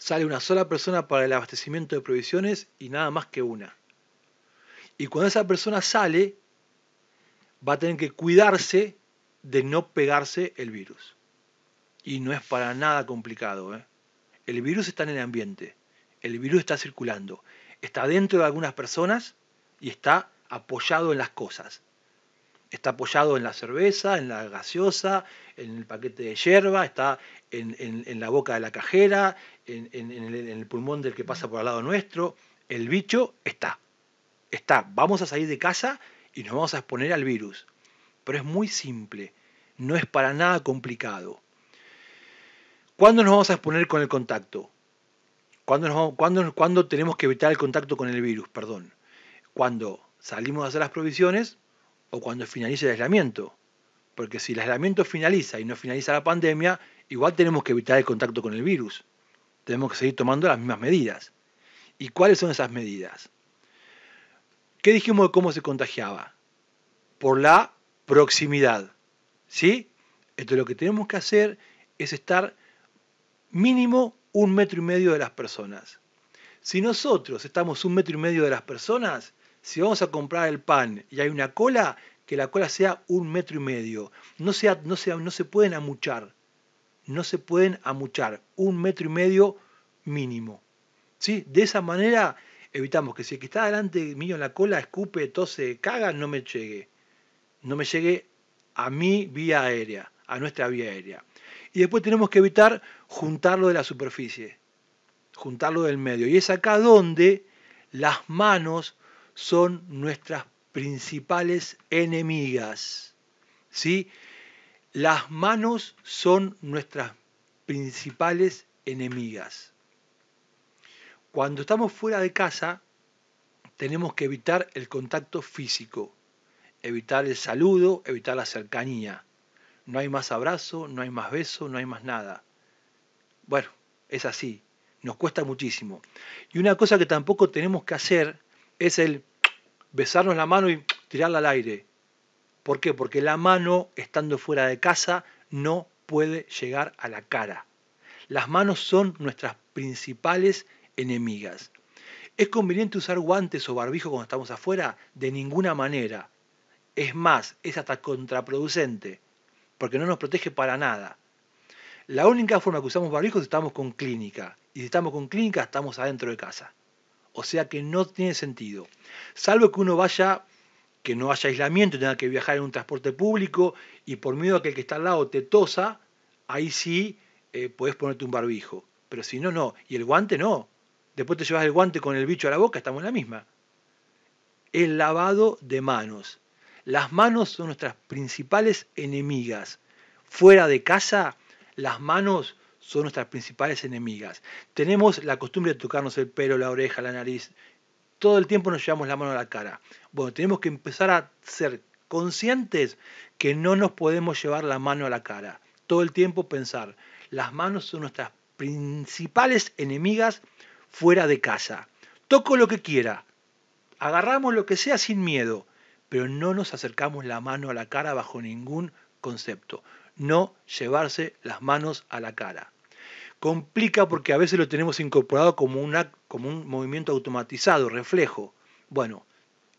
sale una sola persona para el abastecimiento de provisiones y nada más que una. Y cuando esa persona sale, va a tener que cuidarse de no pegarse el virus. Y no es para nada complicado. ¿eh? El virus está en el ambiente, el virus está circulando, está dentro de algunas personas y está apoyado en las cosas está apoyado en la cerveza, en la gaseosa, en el paquete de hierba, está en, la boca de la cajera, en, el, pulmón del que pasa por al lado nuestro. El bicho está, está. Vamos a salir de casa y nos vamos a exponer al virus. Pero es muy simple, no es para nada complicado. ¿Cuándo nos vamos a exponer con el contacto? ¿Cuándo, tenemos que evitar el contacto con el virus? Perdón. Cuando salimos a hacer las provisiones, o cuando finalice el aislamiento. Porque si el aislamiento finaliza y no finaliza la pandemia, igual tenemos que evitar el contacto con el virus. Tenemos que seguir tomando las mismas medidas. ¿Y cuáles son esas medidas? ¿Qué dijimos de cómo se contagiaba? Por la proximidad. ¿Sí? Entonces lo que tenemos que hacer es estar mínimo un metro y medio de las personas. Si nosotros estamos un metro y medio de las personas, si vamos a comprar el pan y hay una cola, que la cola sea un metro y medio. No, sea, no, sea, no se pueden amuchar. No se pueden amuchar. Un metro y medio mínimo. ¿Sí? De esa manera evitamos que si el que está delante mío en la cola escupe, tose, caga, no me llegue. No me llegue a mi vía aérea, a nuestra vía aérea. Y después tenemos que evitar juntarlo de la superficie, juntarlo del medio. Y es acá donde las manos son nuestras principales enemigas. ¿sí? Las manos son nuestras principales enemigas. Cuando estamos fuera de casa, tenemos que evitar el contacto físico, evitar el saludo, evitar la cercanía. No hay más abrazo, no hay más beso, no hay más nada. Bueno, es así, nos cuesta muchísimo. Y una cosa que tampoco tenemos que hacer es el besarnos la mano y tirarla al aire. ¿Por qué? Porque la mano, estando fuera de casa, no puede llegar a la cara. Las manos son nuestras principales enemigas. ¿Es conveniente usar guantes o barbijo cuando estamos afuera? De ninguna manera. Es más, es hasta contraproducente, porque no nos protege para nada. La única forma que usamos barbijos es si estamos con clínica, y si estamos con clínica estamos adentro de casa. O sea que no tiene sentido. Salvo que uno vaya, que no haya aislamiento, tenga que viajar en un transporte público y por miedo a que el que está al lado te tosa, ahí sí eh, puedes ponerte un barbijo. Pero si no, no. Y el guante no. Después te llevas el guante con el bicho a la boca, estamos en la misma. El lavado de manos. Las manos son nuestras principales enemigas. Fuera de casa, las manos son nuestras principales enemigas. Tenemos la costumbre de tocarnos el pelo, la oreja, la nariz. Todo el tiempo nos llevamos la mano a la cara. Bueno, tenemos que empezar a ser conscientes que no nos podemos llevar la mano a la cara. Todo el tiempo pensar, las manos son nuestras principales enemigas fuera de casa. Toco lo que quiera, agarramos lo que sea sin miedo, pero no nos acercamos la mano a la cara bajo ningún concepto no llevarse las manos a la cara. Complica porque a veces lo tenemos incorporado como, como un movimiento automatizado, reflejo. Bueno,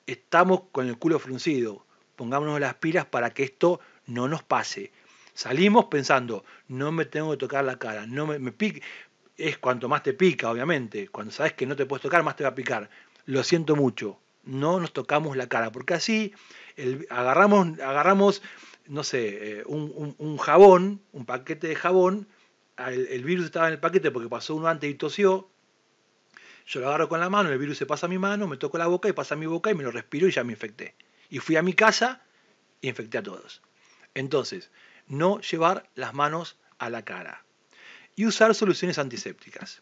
estamos con el culo fruncido, pongámonos las pilas para que esto no nos pase. Salimos pensando, no me tengo que tocar la cara, no me, Es cuanto más te pica, obviamente. Cuando sabes que no te puedes tocar, más te va a picar. Lo siento mucho. No nos tocamos la cara, porque así agarramos, agarramos no sé, eh, un, jabón, un paquete de jabón, el, virus estaba en el paquete porque pasó uno antes y tosió, yo lo agarro con la mano, el virus se pasa a mi mano, me toco la boca y pasa a mi boca y me lo respiro y ya me infecté. Y fui a mi casa y infecté a todos. Entonces, no llevar las manos a la cara. Y usar soluciones antisépticas.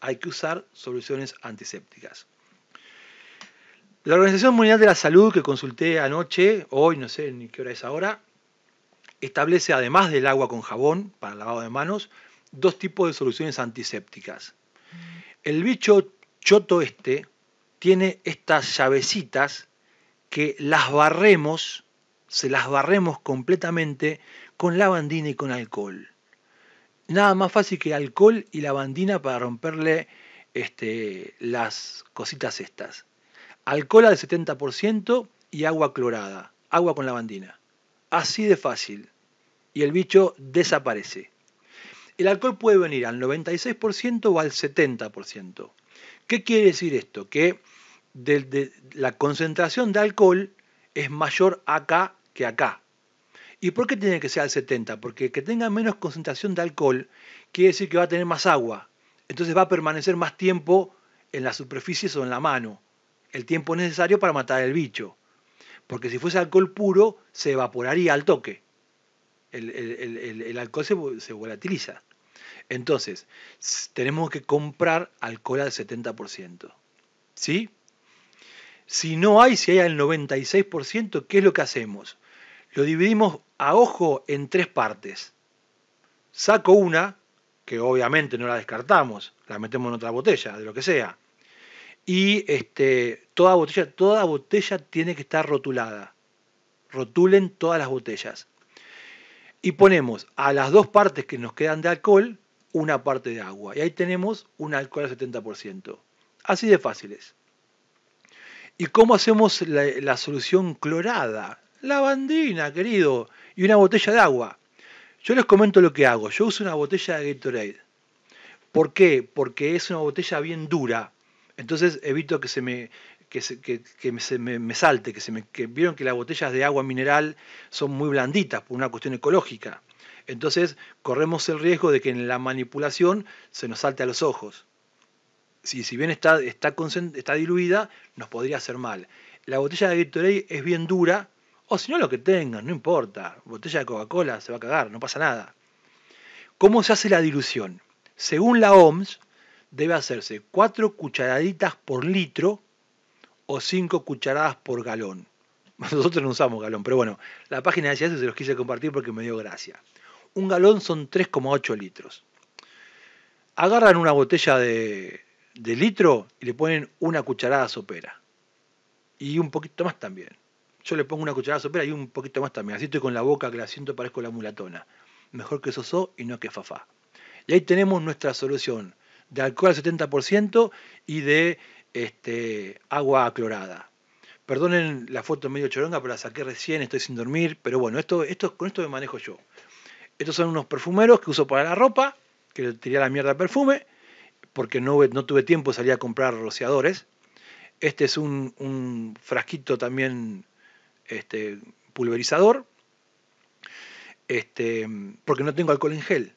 Hay que usar soluciones antisépticas. La Organización Mundial de la Salud que consulté anoche, hoy no sé ni qué hora es ahora, establece además del agua con jabón para lavado de manos, dos tipos de soluciones antisépticas. El bicho choto este tiene estas llavecitas que las barremos, se las barremos completamente con lavandina y con alcohol. Nada más fácil que alcohol y lavandina para romperle este, las cositas estas. Alcohol al 70% y agua clorada, agua con lavandina. Así de fácil. Y el bicho desaparece. El alcohol puede venir al 96% o al 70%. ¿Qué quiere decir esto? Que la concentración de alcohol es mayor acá que acá. ¿Y por qué tiene que ser al 70? Porque que tenga menos concentración de alcohol quiere decir que va a tener más agua. Entonces va a permanecer más tiempo en las superficies o en la mano. El tiempo necesario para matar el bicho porque si fuese alcohol puro se evaporaría al toque. El, alcohol se, se, volatiliza. Entonces, tenemos que comprar alcohol al 70%. ¿Sí? Si no hay, si hay al 96%, ¿qué es lo que hacemos? Lo dividimos a ojo en tres partes. Saco una, que obviamente no la descartamos, la metemos en otra botella, de lo que sea. Y este, toda, botella, toda botella tiene que estar rotulada. Rotulen todas las botellas. Y ponemos a las dos partes que nos quedan de alcohol una parte de agua. Y ahí tenemos un alcohol al 70%. Así de fáciles. ¿Y cómo hacemos la, la solución clorada? Lavandina, querido. Y una botella de agua. Yo les comento lo que hago. Yo uso una botella de Gatorade. ¿Por qué? Porque es una botella bien dura. Entonces evito que se me, me, salte, que se me, vieron que las botellas de agua mineral son muy blanditas por una cuestión ecológica. Entonces corremos el riesgo de que en la manipulación se nos salte a los ojos. Si, si bien está, está, está diluida, nos podría hacer mal. La botella de Gatorade es bien dura, o si no lo que tengan, no importa. Botella de Coca-Cola se va a cagar, no pasa nada. ¿Cómo se hace la dilución? Según la OMS, debe hacerse 4 cucharaditas por litro o 5 cucharadas por galón. Nosotros no usamos galón, pero bueno, la página de se los quise compartir porque me dio gracia. Un galón son 3,8 litros. Agarran una botella de, litro y le ponen una cucharada sopera. Y un poquito más también. Yo le pongo una cucharada sopera y un poquito más también. Así estoy con la boca que la siento parezco la mulatona. Mejor que soso y no que fafá. Y ahí tenemos nuestra solución de alcohol al 70% y de este, agua clorada. Perdonen la foto medio choronga, pero la saqué recién, estoy sin dormir, pero bueno, esto, esto, con esto me manejo yo. Estos son unos perfumeros que uso para la ropa, que le tiré la mierda de perfume, porque no, tuve tiempo de salir a comprar rociadores. Este es un, frasquito también este, pulverizador, este, porque no tengo alcohol en gel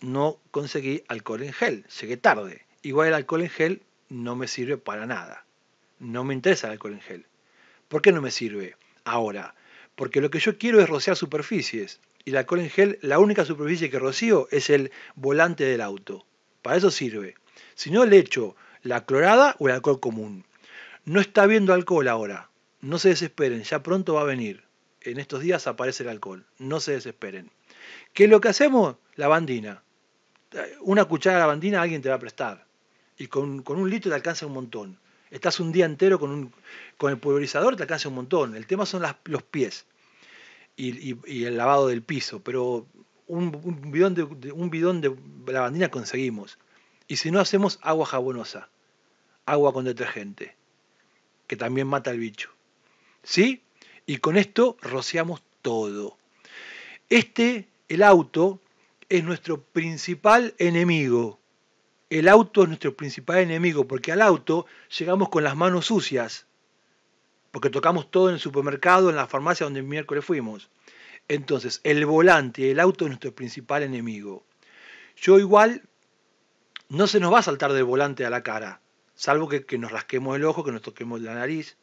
no conseguí alcohol en gel, llegué tarde. Igual el alcohol en gel no me sirve para nada. No me interesa el alcohol en gel. ¿Por qué no me sirve? Ahora, porque lo que yo quiero es rociar superficies. Y el alcohol en gel, la única superficie que rocío es el volante del auto. Para eso sirve. Si no, le echo la clorada o el alcohol común. No está viendo alcohol ahora. No se desesperen, ya pronto va a venir. En estos días aparece el alcohol. No se desesperen. ¿Qué es lo que hacemos? Lavandina. Una cuchara de lavandina alguien te va a prestar. Y con, un litro te alcanza un montón. Estás un día entero con, un, con el pulverizador, te alcanza un montón. El tema son los pies y, el lavado del piso. Pero un, bidón de, un bidón de lavandina conseguimos. Y si no hacemos agua jabonosa, agua con detergente, que también mata al bicho. ¿Sí? Y con esto rociamos todo. Este el auto es nuestro principal enemigo. El auto es nuestro principal enemigo porque al auto llegamos con las manos sucias, porque tocamos todo en el supermercado, en la farmacia donde el miércoles fuimos. Entonces, el volante y el auto es nuestro principal enemigo. Yo igual no se nos va a saltar del volante a la cara, salvo que, que nos rasquemos el ojo, que nos toquemos la nariz.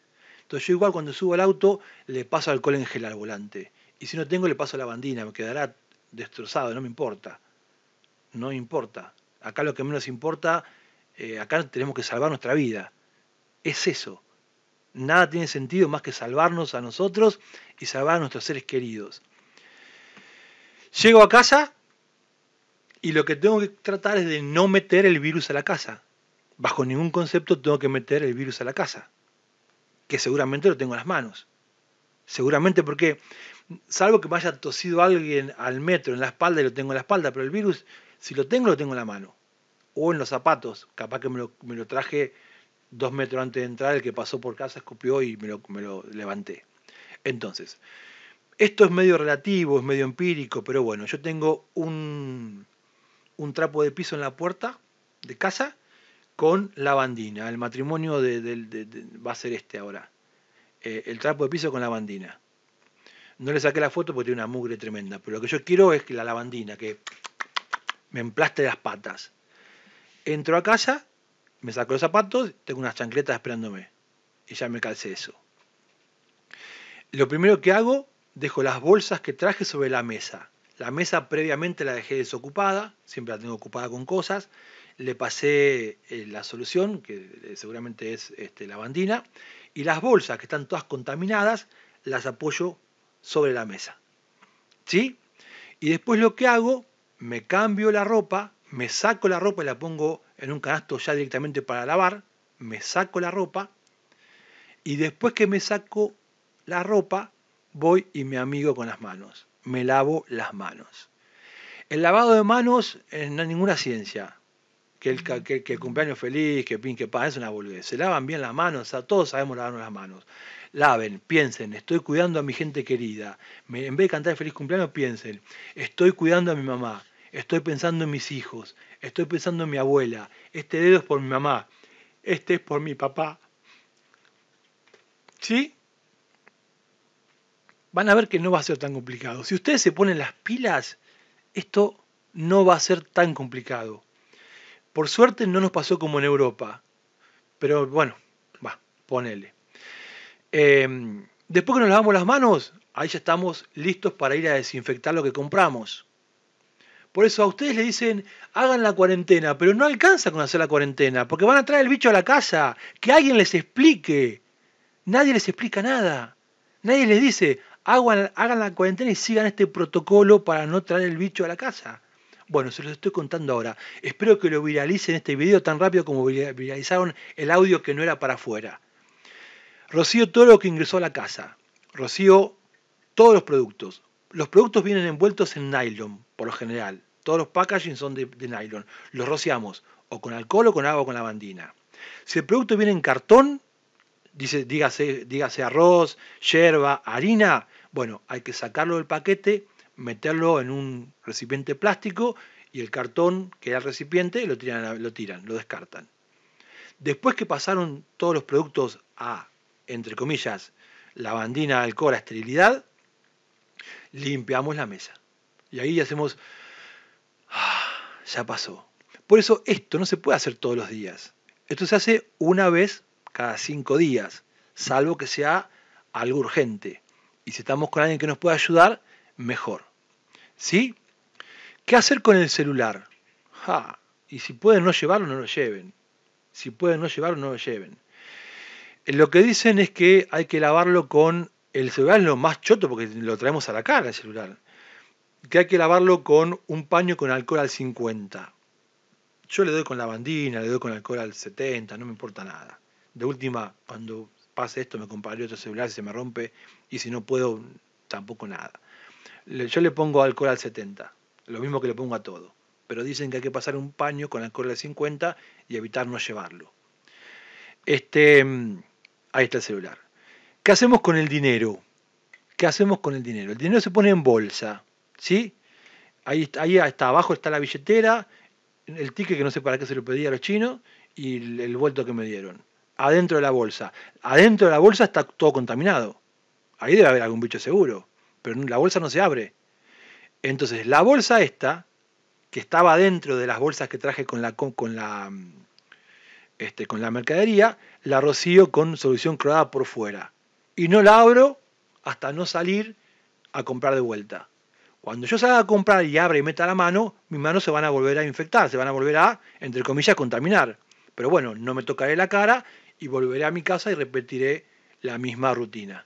Entonces yo igual cuando subo al auto le paso alcohol en gel al volante. Y si no tengo le paso la bandina, me quedará destrozado, no me importa. No importa. Acá lo que menos importa, eh, acá tenemos que salvar nuestra vida. Es eso. Nada tiene sentido más que salvarnos a nosotros y salvar a nuestros seres queridos. Llego a casa y lo que tengo que tratar es de no meter el virus a la casa. Bajo ningún concepto tengo que meter el virus a la casa. Que seguramente lo tengo en las manos. Seguramente porque salvo que me haya tosido alguien al metro en la espalda y lo tengo en la espalda, pero el virus, si lo tengo, lo tengo en la mano. O en los zapatos, capaz que me lo, traje dos metros antes de entrar, el que pasó por casa escupió y me lo, levanté. Entonces, esto es medio relativo, es medio empírico, pero bueno, yo tengo un, trapo de piso en la puerta de casa con lavandina. El matrimonio va a ser este ahora. Eh, el trapo de piso con lavandina. No le saqué la foto porque tiene una mugre tremenda. Pero lo que yo quiero es que la lavandina, que me emplaste las patas. Entro a casa, me saco los zapatos, tengo unas chancletas esperándome. Y ya me calcé eso. Lo primero que hago, dejo las bolsas que traje sobre la mesa. La mesa previamente la dejé desocupada, siempre la tengo ocupada con cosas. Le pasé eh, la solución, que eh, seguramente es este, lavandina, y las bolsas que están todas contaminadas, las apoyo sobre la mesa. ¿Sí? Y después lo que hago, me cambio la ropa, me saco la ropa y la pongo en un canasto ya directamente para lavar, me saco la ropa y después que me saco la ropa, voy y me amigo con las manos, me lavo las manos. El lavado de manos en eh, no es ninguna ciencia. Que el, que, el cumpleaños feliz, que pin, que pan, es una boludez. Se lavan bien las manos, o sea, todos sabemos lavarnos las manos laven, piensen, estoy cuidando a mi gente querida. Me, en vez de cantar feliz cumpleaños, piensen, estoy cuidando a mi mamá, estoy pensando en mis hijos, estoy pensando en mi abuela, este dedo es por mi mamá, este es por mi papá. ¿Sí? Van a ver que no va a ser tan complicado. Si ustedes se ponen las pilas, esto no va a ser tan complicado. Por suerte no nos pasó como en Europa. Pero bueno, va, ponele. Em, después que nos lavamos las manos, ahí ya estamos listos para ir a desinfectar lo que compramos. Por eso a ustedes le dicen, hagan la cuarentena, pero no alcanza con hacer la cuarentena, porque van a traer el bicho a la casa, que alguien les explique. Nadie les explica nada. Nadie les dice, hagan la cuarentena y sigan este protocolo para no traer el bicho a la casa. Bueno, se los estoy contando ahora. Espero que lo viralicen este video tan rápido como viralizaron el audio que no era para afuera. Rocío todo lo que ingresó a la casa. Rocío todos los productos. Los productos vienen envueltos en nylon, por lo general. Todos los packaging son de, nylon. Los rociamos o con alcohol o con agua o con lavandina. Si el producto viene en cartón, dice, dígase, dígase arroz, yerba, harina, bueno, hay que sacarlo del paquete, meterlo en un recipiente plástico y el cartón que era el recipiente lo tiran, lo tiran, lo descartan. Después que pasaron todos los productos a entre comillas, lavandina, alcohol esterilidad, limpiamos la mesa. Y ahí hacemos, ah, ya pasó. Por eso esto no se puede hacer todos los días. Esto se hace una vez cada cinco días, salvo que sea algo urgente. Y si estamos con alguien que nos pueda ayudar, mejor. ¿Sí? ¿Qué hacer con el celular? y si pueden no llevarlo, no lo lleven. Si pueden no llevarlo, no lo lleven. Eh, lo que dicen es que hay que lavarlo con el celular, es lo más choto porque lo traemos a la cara el celular. Que hay que lavarlo con un paño con alcohol al 50. Yo le doy con lavandina, le doy con alcohol al 70, no me importa nada. De última, cuando pase esto, me compraré otro celular si se me rompe y si no puedo, tampoco nada. Yo le pongo alcohol al 70, lo mismo que le pongo a todo. Pero dicen que hay que pasar un paño con alcohol al 50 y evitar no llevarlo. Este mm, Ahí está el celular. ¿Qué hacemos con el dinero? ¿Qué hacemos con el dinero? El dinero se pone en bolsa, ¿sí? Ahí, ahí está abajo está la billetera, el ticket que no sé para qué se lo pedí a los chinos y el, vuelto que me dieron. Adentro de la bolsa. Adentro de la bolsa está todo contaminado. Ahí debe haber algún bicho seguro, pero la bolsa no se abre. Entonces, la bolsa esta, que estaba dentro de las bolsas que traje con la, con la este, con la mercadería, la rocío con solución clorada por fuera. Y no la abro hasta no salir a comprar de vuelta. Cuando yo salga a comprar y abra y meta la mano, mis manos se van a volver a infectar, se van a volver a, entre comillas, contaminar. Pero bueno, no me tocaré la cara y volveré a mi casa y repetiré la misma rutina.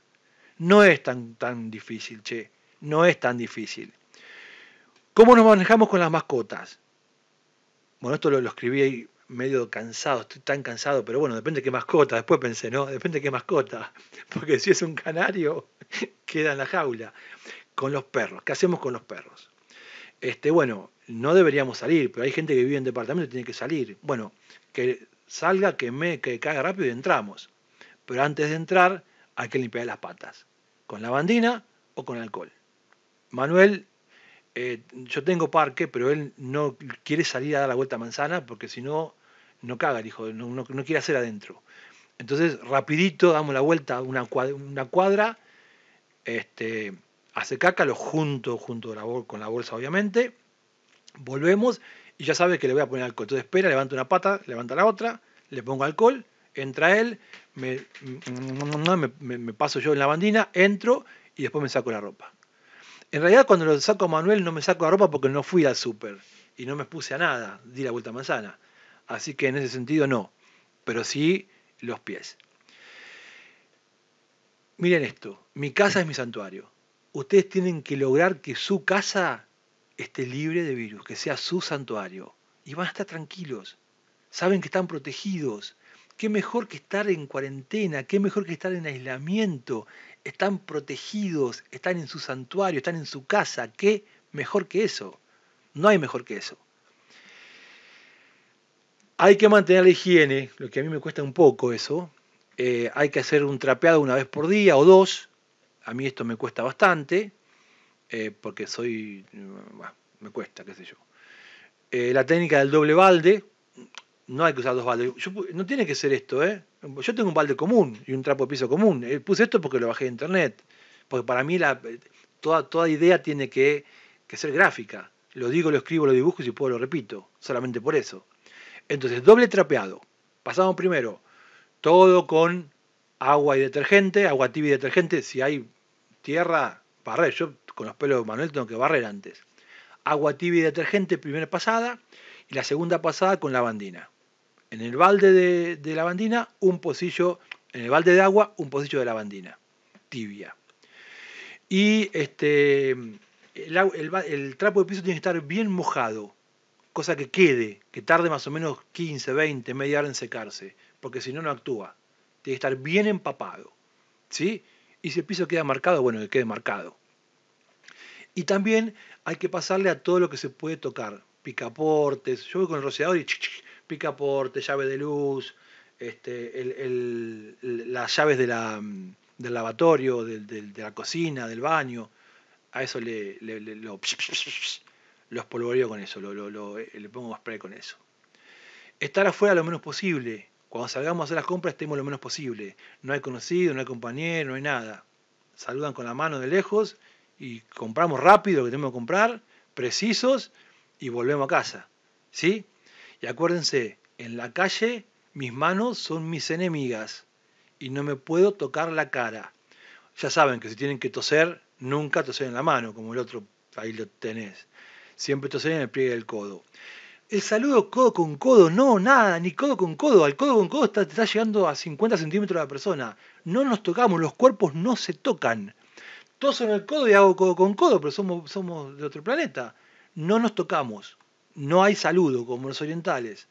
No es tan, tan difícil, che. No es tan difícil. ¿Cómo nos manejamos con las mascotas? Bueno, esto lo, escribí ahí medio cansado, estoy tan cansado, pero bueno, depende de qué mascota, después pensé, ¿no? Depende de qué mascota, porque si es un canario, queda en la jaula. Con los perros, ¿qué hacemos con los perros? Este, bueno, no deberíamos salir, pero hay gente que vive en departamento y tiene que salir. Bueno, que salga, que me, que caiga rápido y entramos. Pero antes de entrar, hay que limpiar las patas, con lavandina o con alcohol. Manuel eh, yo tengo parque, pero él no quiere salir a dar la vuelta a manzana porque si no, no caga el hijo, no, quiere hacer adentro. Entonces, rapidito damos la vuelta una cuadra, una cuadra este, hace caca, lo junto junto con la bolsa, obviamente, volvemos y ya sabe que le voy a poner alcohol. Entonces espera, levanta una pata, levanta la otra, le pongo alcohol, entra él, me paso yo en la bandina, entro y después me saco la ropa. En realidad cuando lo saco a Manuel no me saco la ropa porque no fui al súper y no me puse a nada, di la vuelta a manzana. Así que en ese sentido no, pero sí los pies. Miren esto, mi casa es mi santuario. Ustedes tienen que lograr que su casa esté libre de virus, que sea su santuario. Y van a estar tranquilos. Saben que están protegidos. Qué mejor que estar en cuarentena, qué mejor que estar en aislamiento, están protegidos, están en su santuario, están en su casa. ¿Qué mejor que eso? No hay mejor que eso. Hay que mantener la higiene, lo que a mí me cuesta un poco eso. Eh, hay que hacer un trapeado una vez por día o dos. A mí esto me cuesta bastante, eh, porque soy... me cuesta, qué sé yo. Eh, la técnica del doble balde, no hay que usar dos baldes. no tiene que ser esto, ¿eh? Yo tengo un balde común y un trapo de piso común. Eh, puse esto porque lo bajé de internet. Porque para mí toda, idea tiene que, ser gráfica. Lo digo, lo escribo, lo dibujo y si puedo lo repito. Solamente por eso. Entonces, doble trapeado. Pasamos primero todo con agua y detergente, agua tibia y detergente. Si hay tierra, barrer. Yo con los pelos de Manuel tengo que barrer antes. Agua tibia y detergente, primera pasada. Y la segunda pasada con lavandina en el balde de, lavandina un pocillo, en el balde de agua un pocillo de lavandina tibia. Y este, el, trapo de piso tiene que estar bien mojado, cosa que quede, que tarde más o menos 15, 20, media hora en secarse, porque si no, no actúa. Tiene que estar bien empapado. ¿Sí? Y si el piso queda marcado, bueno, que quede marcado. Y también hay que pasarle a todo lo que se puede tocar. Picaportes, yo voy con el rociador y picaporte, llave de luz, este, el, las llaves del lavatorio, de la cocina, del baño. A eso le, le, lo, con eso, lo, lo, eh, le pongo spray con eso. Estar afuera lo menos posible. Cuando salgamos a hacer las compras estemos lo menos posible. No hay conocido, no hay compañero, no hay nada. Saludan con la mano de lejos y compramos rápido lo que tenemos que comprar, precisos, y volvemos a casa. ¿Sí? acuérdense, en la calle mis manos son mis enemigas y no me puedo tocar la cara. Ya saben que si tienen que toser, nunca toser en la mano, como el otro, ahí lo tenés. Siempre toser en el pliegue del codo. El saludo codo con codo, no, nada, ni codo con codo. Al codo con codo está, está llegando a 50 centímetros de la persona. No nos tocamos, los cuerpos no se tocan. Toso en el codo y hago codo con codo, pero somos, somos de otro planeta. No nos tocamos. No hay saludo como los orientales.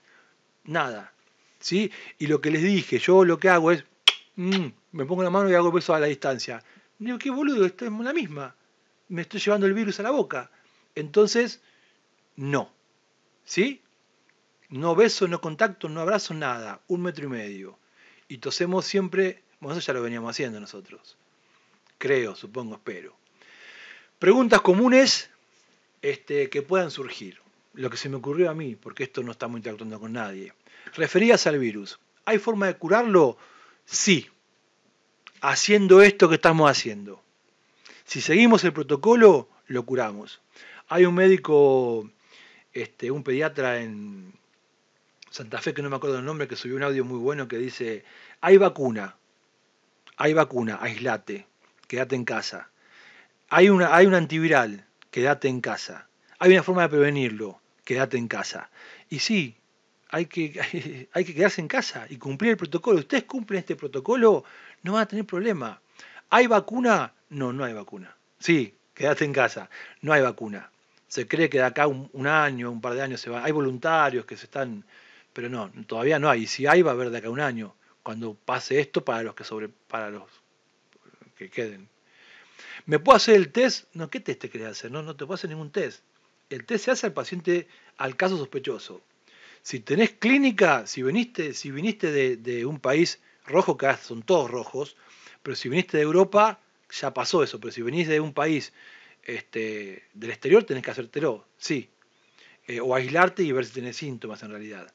Nada. ¿Sí? Y lo que les dije, yo lo que hago es, mm, me pongo la mano y hago besos beso a la distancia. Digo, qué boludo, esto es la misma. Me estoy llevando el virus a la boca. Entonces, no. ¿Sí? No beso, no contacto, no abrazo, nada. Un metro y medio. Y tosemos siempre, bueno, eso ya lo veníamos haciendo nosotros. Creo, supongo, espero. Preguntas comunes este, que puedan surgir lo que se me ocurrió a mí, porque esto no estamos interactuando con nadie. Referidas al virus, ¿hay forma de curarlo? Sí, haciendo esto que estamos haciendo. Si seguimos el protocolo, lo curamos. Hay un médico, este, un pediatra en Santa Fe, que no me acuerdo el nombre, que subió un audio muy bueno que dice, hay vacuna, hay vacuna, aislate, quédate en casa. Hay, una, hay un antiviral, quédate en casa. Hay una forma de prevenirlo, quédate en casa. Y sí, hay que, hay que quedarse en casa y cumplir el protocolo. Ustedes cumplen este protocolo, no van a tener problema. ¿Hay vacuna? No, no hay vacuna. Sí, quédate en casa, no hay vacuna. Se cree que de acá un, año, un par de años se va. Hay voluntarios que se están, pero no, todavía no hay. Y si hay, va a haber de acá un año, cuando pase esto para los que sobre, para los que queden. ¿Me puedo hacer el test? No, ¿qué test te querés hacer? No, no te puedo hacer ningún test. El test se hace al paciente, al caso sospechoso. Si tenés clínica, si viniste, si viniste de, un país rojo, que son todos rojos, pero si viniste de Europa, ya pasó eso, pero si viniste de un país este, del exterior, tenés que hacértelo, sí. Eh, o aislarte y ver si tenés síntomas en realidad.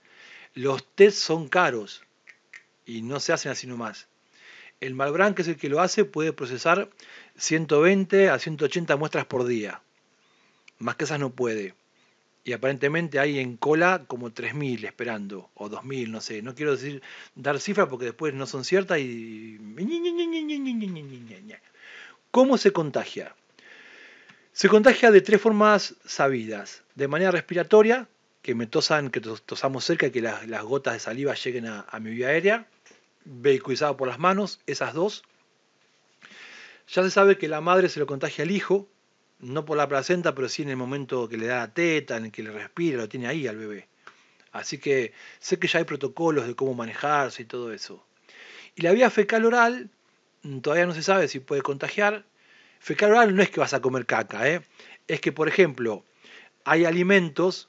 Los test son caros y no se hacen así nomás. El Malbran, que es el que lo hace, puede procesar 120 a 180 muestras por día. Más que esas no puede. Y aparentemente hay en cola como 3.000 esperando, o 2.000, no sé. No quiero decir dar cifras porque después no son ciertas y... ¿Cómo se contagia? Se contagia de tres formas sabidas. De manera respiratoria, que me tosan, que tosamos cerca y que las, gotas de saliva lleguen a, a mi vía aérea. Vehiculizado por las manos, esas dos. Ya se sabe que la madre se lo contagia al hijo, no por la placenta, pero sí en el momento que le da la teta, en el que le respira, lo tiene ahí al bebé. Así que sé que ya hay protocolos de cómo manejarse y todo eso. Y la vía fecal oral, mm, todavía no se sabe si puede contagiar. Fecal oral no es que vas a comer caca, ¿eh? es que, por ejemplo, hay alimentos,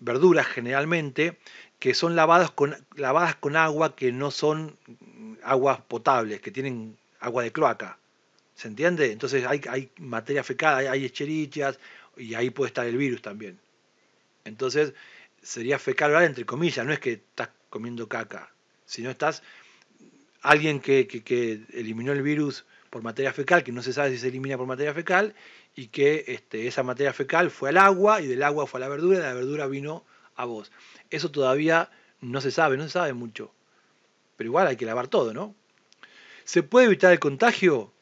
verduras generalmente, que son con, lavadas con agua que no son mm, aguas potables, que tienen agua de cloaca. ¿Se entiende? Entonces hay, materia fecal, hay, hay y ahí puede estar el virus también. Entonces sería fecal oral entre comillas, no es que estás comiendo caca, sino estás alguien que, eliminó el virus por materia fecal, que no se sabe si se elimina por materia fecal, y que este, esa materia fecal fue al agua y del agua fue a la verdura y de la verdura vino a vos. Eso todavía no se sabe, no se sabe mucho. Pero igual hay que lavar todo, ¿no? ¿Se puede evitar el contagio?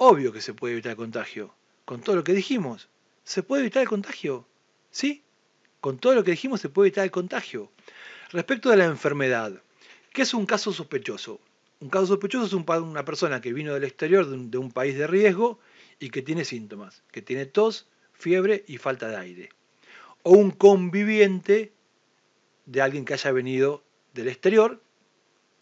Obvio que se puede evitar el contagio. Con todo lo que dijimos, se puede evitar el contagio. ¿Sí? Con todo lo que dijimos se puede evitar el contagio. Respecto de la enfermedad, ¿qué es un caso sospechoso? Un caso sospechoso es un, una persona que vino del exterior de un, de un país de riesgo y que tiene síntomas, que tiene tos, fiebre y falta de aire. O un conviviente de alguien que haya venido del exterior.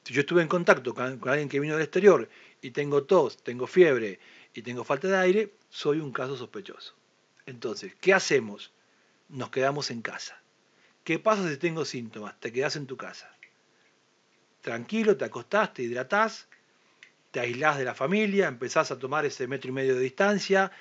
Si yo estuve en contacto con alguien que vino del exterior y tengo tos, tengo fiebre y tengo falta de aire, soy un caso sospechoso. Entonces, ¿qué hacemos? Nos quedamos en casa. ¿Qué pasa si tengo síntomas? Te quedas en tu casa. Tranquilo, te acostás, te hidratás, te aislás de la familia, empezás a tomar ese metro y medio de distancia,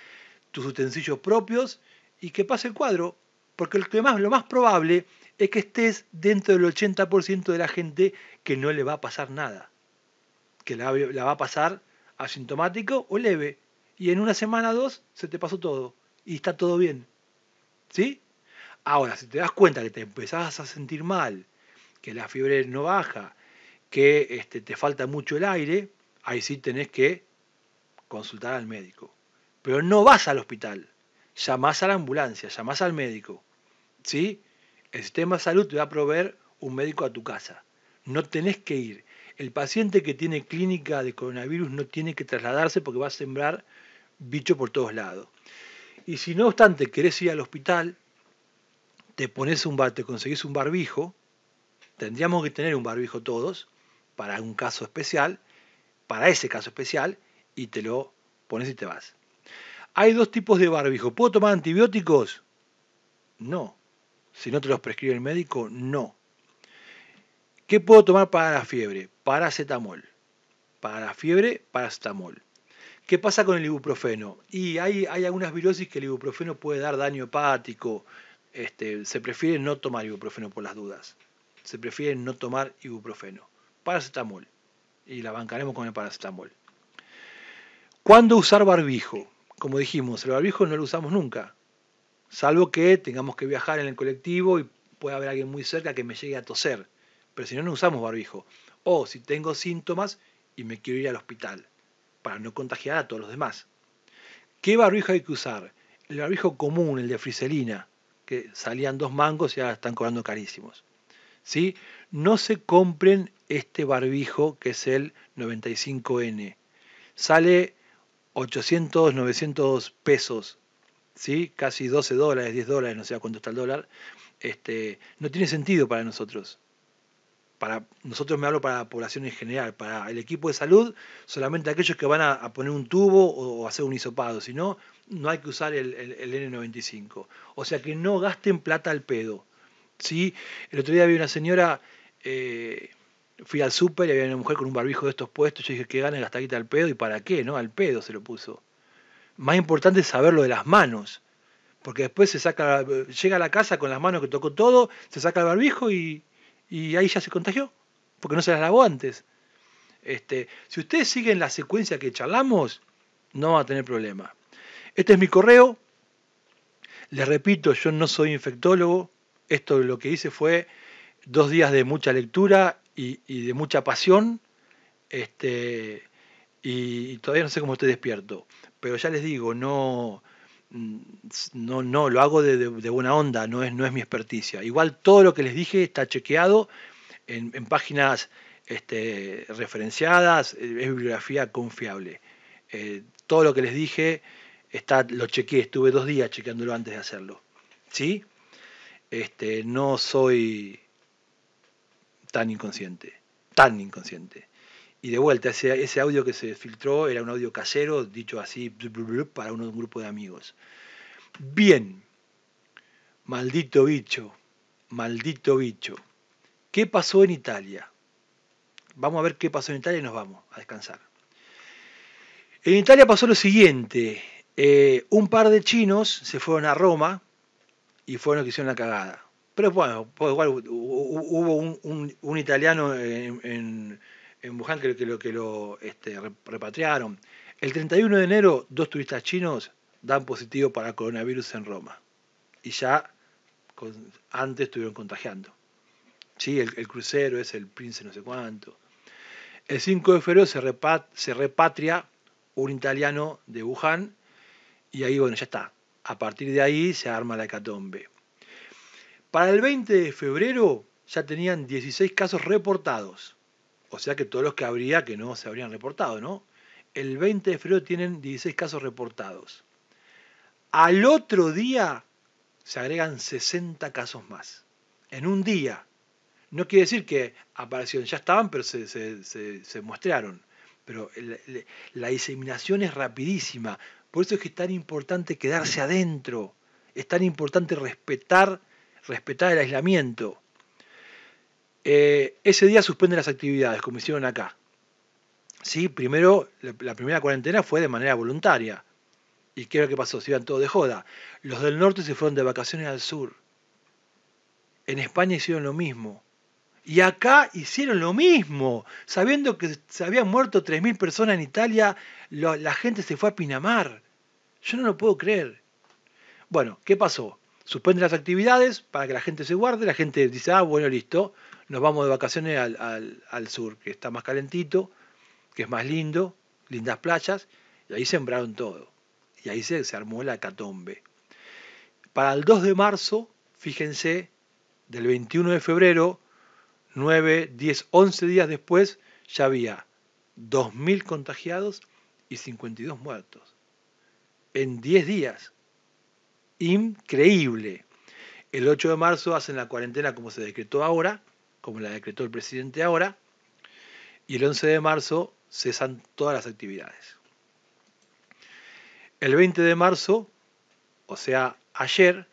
tus utensilios propios y que pase el cuadro. Porque lo, más, lo más probable es que estés dentro del 80% de la gente que no le va a pasar nada que la, va a pasar asintomático o leve. Y en una semana o dos se te pasó todo y está todo bien. ¿Sí? Ahora, si te das cuenta que te empezás a sentir mal, que la fiebre no baja, que este, te falta mucho el aire, ahí sí tenés que consultar al médico. Pero no vas al hospital, llamás a la ambulancia, llamás al médico. ¿Sí? El sistema de salud te va a proveer un médico a tu casa. No tenés que ir. El paciente que tiene clínica de coronavirus no tiene que trasladarse porque va a sembrar bicho por todos lados. Y si no obstante querés ir al hospital, te pones un te conseguís un barbijo, tendríamos que tener un barbijo todos para un caso especial, para ese caso especial, y te lo pones y te vas. Hay dos tipos de barbijo. ¿Puedo tomar antibióticos? No. Si no te los prescribe el médico, no. ¿Qué puedo tomar para la fiebre? paracetamol. Para fiebre, paracetamol. ¿Qué pasa con el ibuprofeno? Y hay, hay algunas virosis que el ibuprofeno puede dar daño hepático. Este, se prefiere no tomar ibuprofeno por las dudas. Se prefiere no tomar ibuprofeno. Paracetamol. Y la bancaremos con el paracetamol. ¿Cuándo usar barbijo? Como dijimos, el barbijo no lo usamos nunca. Salvo que tengamos que viajar en el colectivo y puede haber alguien muy cerca que me llegue a toser. Pero si no, no usamos barbijo o si tengo síntomas y me quiero ir al hospital para no contagiar a todos los demás. ¿Qué barbijo hay que usar? El barbijo común, el de friselina, que salían dos mangos y ahora están cobrando carísimos. ¿Sí? No se compren este barbijo que es el 95N. Sale 800, 900 pesos, ¿sí? casi 12 dólares, 10 dólares, no sé cuánto está el dólar. Este, no tiene sentido para nosotros para nosotros me hablo para la población en general, para el equipo de salud, solamente aquellos que van a, poner un tubo o, hacer un hisopado, si no, no hay que usar el, N95. O sea que no gasten plata al pedo. ¿sí? El otro día había una señora, eh, fui al súper y había una mujer con un barbijo de estos puestos, yo dije, ¿qué la taquita al pedo? ¿Y para qué? ¿No? Al pedo se lo puso. Más importante es saber lo de las manos. Porque después se saca, llega a la casa con las manos que tocó todo, se saca el barbijo y, y ahí ya se contagió, porque no se las lavó antes. Este, si ustedes siguen la secuencia que charlamos, no van a tener problema. Este es mi correo. Les repito, yo no soy infectólogo. Esto lo que hice fue dos días de mucha lectura y, de mucha pasión. Este, y, y, todavía no sé cómo estoy despierto. Pero ya les digo, no, no, no, lo hago de, buena onda, no es, no es mi experticia. Igual todo lo que les dije está chequeado en, páginas este, referenciadas, es bibliografía confiable. Eh, todo lo que les dije está, lo chequeé, estuve dos días chequeándolo antes de hacerlo. ¿Sí? Este, no soy tan inconsciente, tan inconsciente. Y de vuelta, ese, audio que se filtró era un audio casero, dicho así, para un grupo de amigos. Bien, maldito bicho, maldito bicho. ¿Qué pasó en Italia? Vamos a ver qué pasó en Italia y nos vamos a descansar. En Italia pasó lo siguiente. Eh, un par de chinos se fueron a Roma y fueron los que hicieron la cagada. Pero bueno, pues igual hubo un, italiano en en Wuhan que, lo, que lo este, repatriaron. El 31 de enero, dos turistas chinos dan positivo para coronavirus en Roma. Y ya antes estuvieron contagiando. ¿Sí? El, crucero es el Prince no sé cuánto. El 5 de febrero se, se repatria un italiano de Wuhan y ahí, bueno, ya está. A partir de ahí se arma la hecatombe. Para el 20 de febrero ya tenían 16 casos reportados. O sea que todos los que habría que no se habrían reportado, ¿no? El 20 de febrero tienen 16 casos reportados. Al otro día se agregan 60 casos más. En un día. No quiere decir que aparecieron, ya estaban, pero se, mostraron. Pero la diseminación es rapidísima. Por eso es que es tan importante quedarse adentro. Es tan importante respetar, respetar el aislamiento. Eh, ese día suspenden las actividades, como hicieron acá. ¿Sí? Primero, la, primera cuarentena fue de manera voluntaria. ¿Y qué es lo que pasó? Se iban todos de joda. Los del norte se fueron de vacaciones al sur. En España hicieron lo mismo. Y acá hicieron lo mismo. Sabiendo que se habían muerto 3.000 personas en Italia, la gente se fue a Pinamar. Yo no lo puedo creer. Bueno, ¿qué pasó? Suspenden las actividades para que la gente se guarde. La gente dice, ah, bueno, listo nos vamos de vacaciones al, sur, que está más calentito, que es más lindo, lindas playas, y ahí sembraron todo. Y ahí se, armó la catombe. Para el 2 de marzo, fíjense, del 21 de febrero, 9, 10, 11 días después, ya había 2.000 contagiados y 52 muertos. En 10 días. Increíble. El 8 de marzo hacen la cuarentena como se decretó ahora, como la decretó el presidente ahora, y el 11 de marzo cesan todas las actividades. El 20 de marzo, o sea, ayer,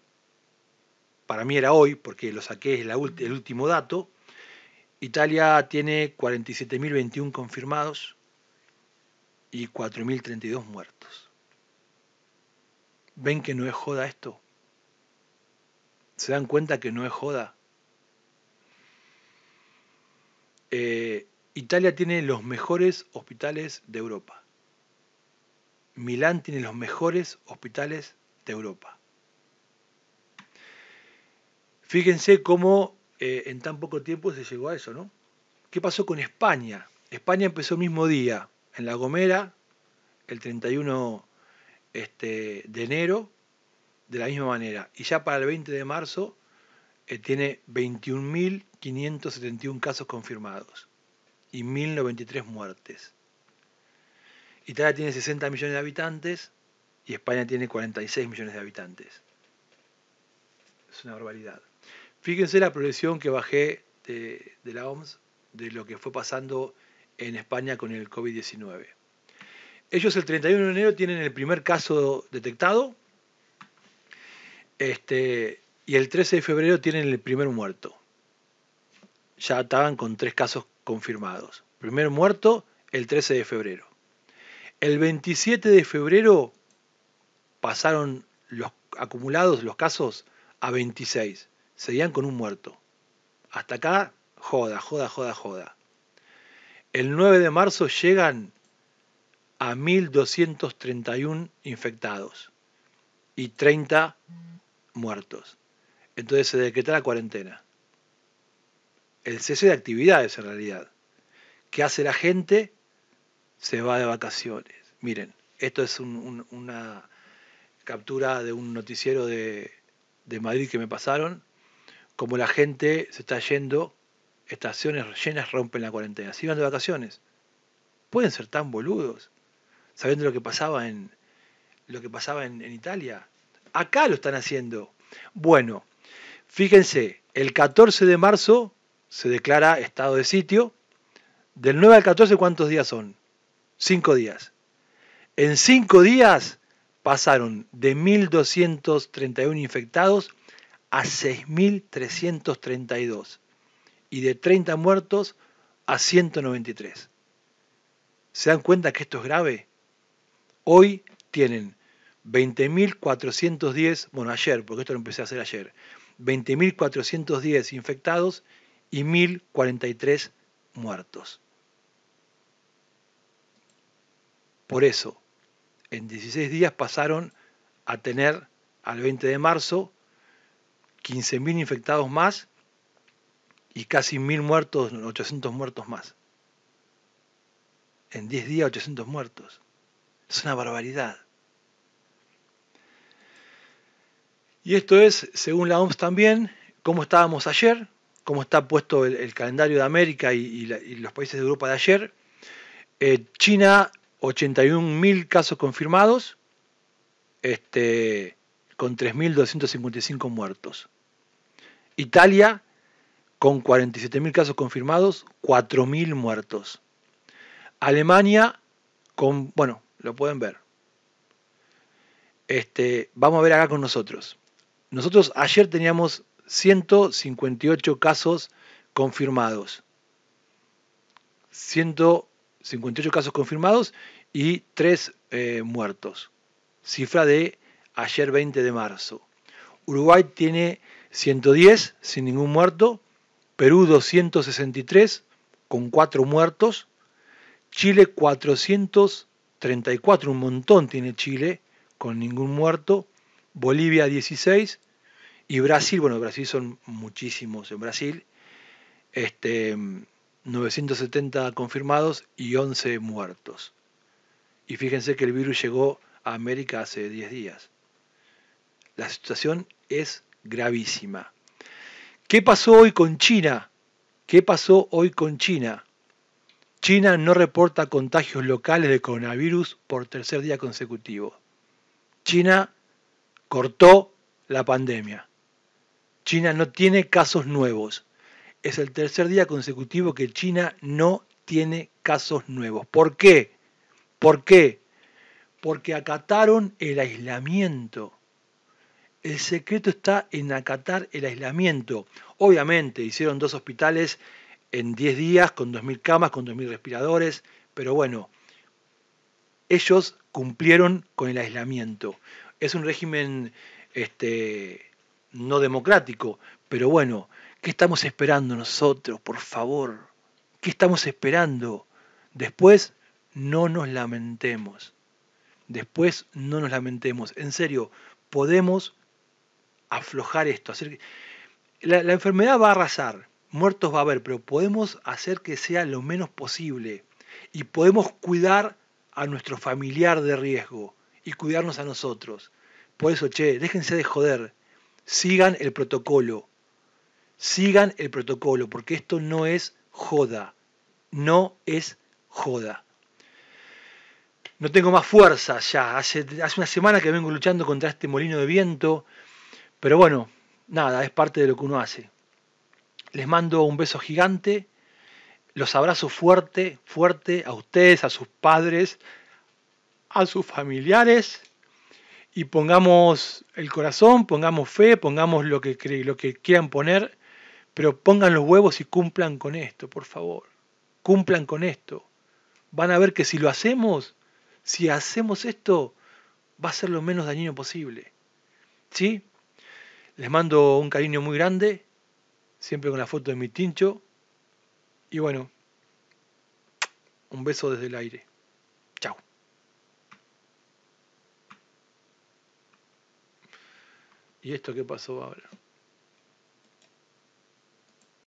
para mí era hoy, porque lo saqué es el último dato, Italia tiene 47.021 confirmados y 4.032 muertos. ¿Ven que no es joda esto? ¿Se dan cuenta que no es joda? Eh, Italia tiene los mejores hospitales de Europa. Milán tiene los mejores hospitales de Europa. Fíjense cómo eh, en tan poco tiempo se llegó a eso, ¿no? ¿Qué pasó con España? España empezó el mismo día, en La Gomera, el 31 este, de enero, de la misma manera. Y ya para el 20 de marzo eh, tiene 21.571 casos confirmados y 1.093 muertes. Italia tiene 60 millones de habitantes y España tiene 46 millones de habitantes. Es una barbaridad. Fíjense la progresión que bajé de, de la OMS de lo que fue pasando en España con el COVID-19. Ellos el 31 de enero tienen el primer caso detectado. Este, y el 13 de febrero tienen el primer muerto. Ya estaban con tres casos confirmados. Primer muerto el 13 de febrero. El 27 de febrero pasaron los acumulados, los casos, a 26. Seguían con un muerto. Hasta acá, joda, joda, joda, joda. El 9 de marzo llegan a 1.231 infectados y 30 muertos. Entonces se decreta la cuarentena. El cese de actividades en realidad. ¿Qué hace la gente? Se va de vacaciones. Miren, esto es una captura de un noticiero de, Madrid que me pasaron. Como la gente se está yendo, estaciones llenas rompen la cuarentena. Se iban de vacaciones. Pueden ser tan boludos, sabiendo lo que pasaba en, lo que pasaba en Italia. Acá lo están haciendo. Bueno, Fíjense, el 14 de marzo se declara estado de sitio. Del 9 al 14, ¿cuántos días son? Cinco días. En cinco días pasaron de 1.231 infectados a 6.332 y de 30 muertos a 193. ¿Se dan cuenta que esto es grave? Hoy tienen 20.410, bueno, ayer, porque esto lo empecé a hacer ayer, 20.410 infectados y 1.043 muertos. Por eso, en 16 días pasaron a tener al 20 de marzo 15.000 infectados más y casi 1.000 muertos, 800 muertos más. En 10 días 800 muertos. Es una barbaridad. Y esto es, según la OMS también, cómo estábamos ayer, cómo está puesto el, calendario de América y, los países de Europa de ayer. Eh, China, 81.000 casos confirmados, este, con 3.255 muertos. Italia, con 47.000 casos confirmados, 4.000 muertos. Alemania, con, bueno, lo pueden ver. Este, vamos a ver acá con nosotros. Nosotros ayer teníamos 158 casos confirmados. 158 casos confirmados y 3 eh, muertos. Cifra de ayer 20 de marzo. Uruguay tiene 110 sin ningún muerto. Perú 263 con 4 muertos. Chile 434, un montón tiene Chile con ningún muerto. Bolivia 16 y Brasil, bueno, Brasil son muchísimos en Brasil, este, 970 confirmados y 11 muertos. Y fíjense que el virus llegó a América hace 10 días. La situación es gravísima. ¿Qué pasó hoy con China? ¿Qué pasó hoy con China? China no reporta contagios locales de coronavirus por tercer día consecutivo. China cortó la pandemia. China no tiene casos nuevos. Es el tercer día consecutivo que China no tiene casos nuevos. ¿Por qué? ¿Por qué? Porque acataron el aislamiento. El secreto está en acatar el aislamiento. Obviamente hicieron dos hospitales en 10 días con 2.000 camas, con 2.000 respiradores, pero bueno, ellos cumplieron con el aislamiento es un régimen este, no democrático, pero bueno, ¿qué estamos esperando nosotros? Por favor, ¿qué estamos esperando? Después no nos lamentemos. Después no nos lamentemos. En serio, podemos aflojar esto. Hacer... La, la enfermedad va a arrasar, muertos va a haber, pero podemos hacer que sea lo menos posible. Y podemos cuidar a nuestro familiar de riesgo y cuidarnos a nosotros. Por eso, che, déjense de joder. Sigan el protocolo. Sigan el protocolo, porque esto no es joda. No es joda. No tengo más fuerza ya. Hace, hace una semana que vengo luchando contra este molino de viento. Pero bueno, nada, es parte de lo que uno hace. Les mando un beso gigante. Los abrazo fuerte, fuerte a ustedes, a sus padres, a sus familiares y pongamos el corazón, pongamos fe, pongamos lo que, lo que quieran poner, pero pongan los huevos y cumplan con esto, por favor. Cumplan con esto. Van a ver que si lo hacemos, si hacemos esto, va a ser lo menos dañino posible. ¿Sí? Les mando un cariño muy grande, siempre con la foto de mi tincho. Y bueno, un beso desde el aire. ¿Y esto qué pasó ahora?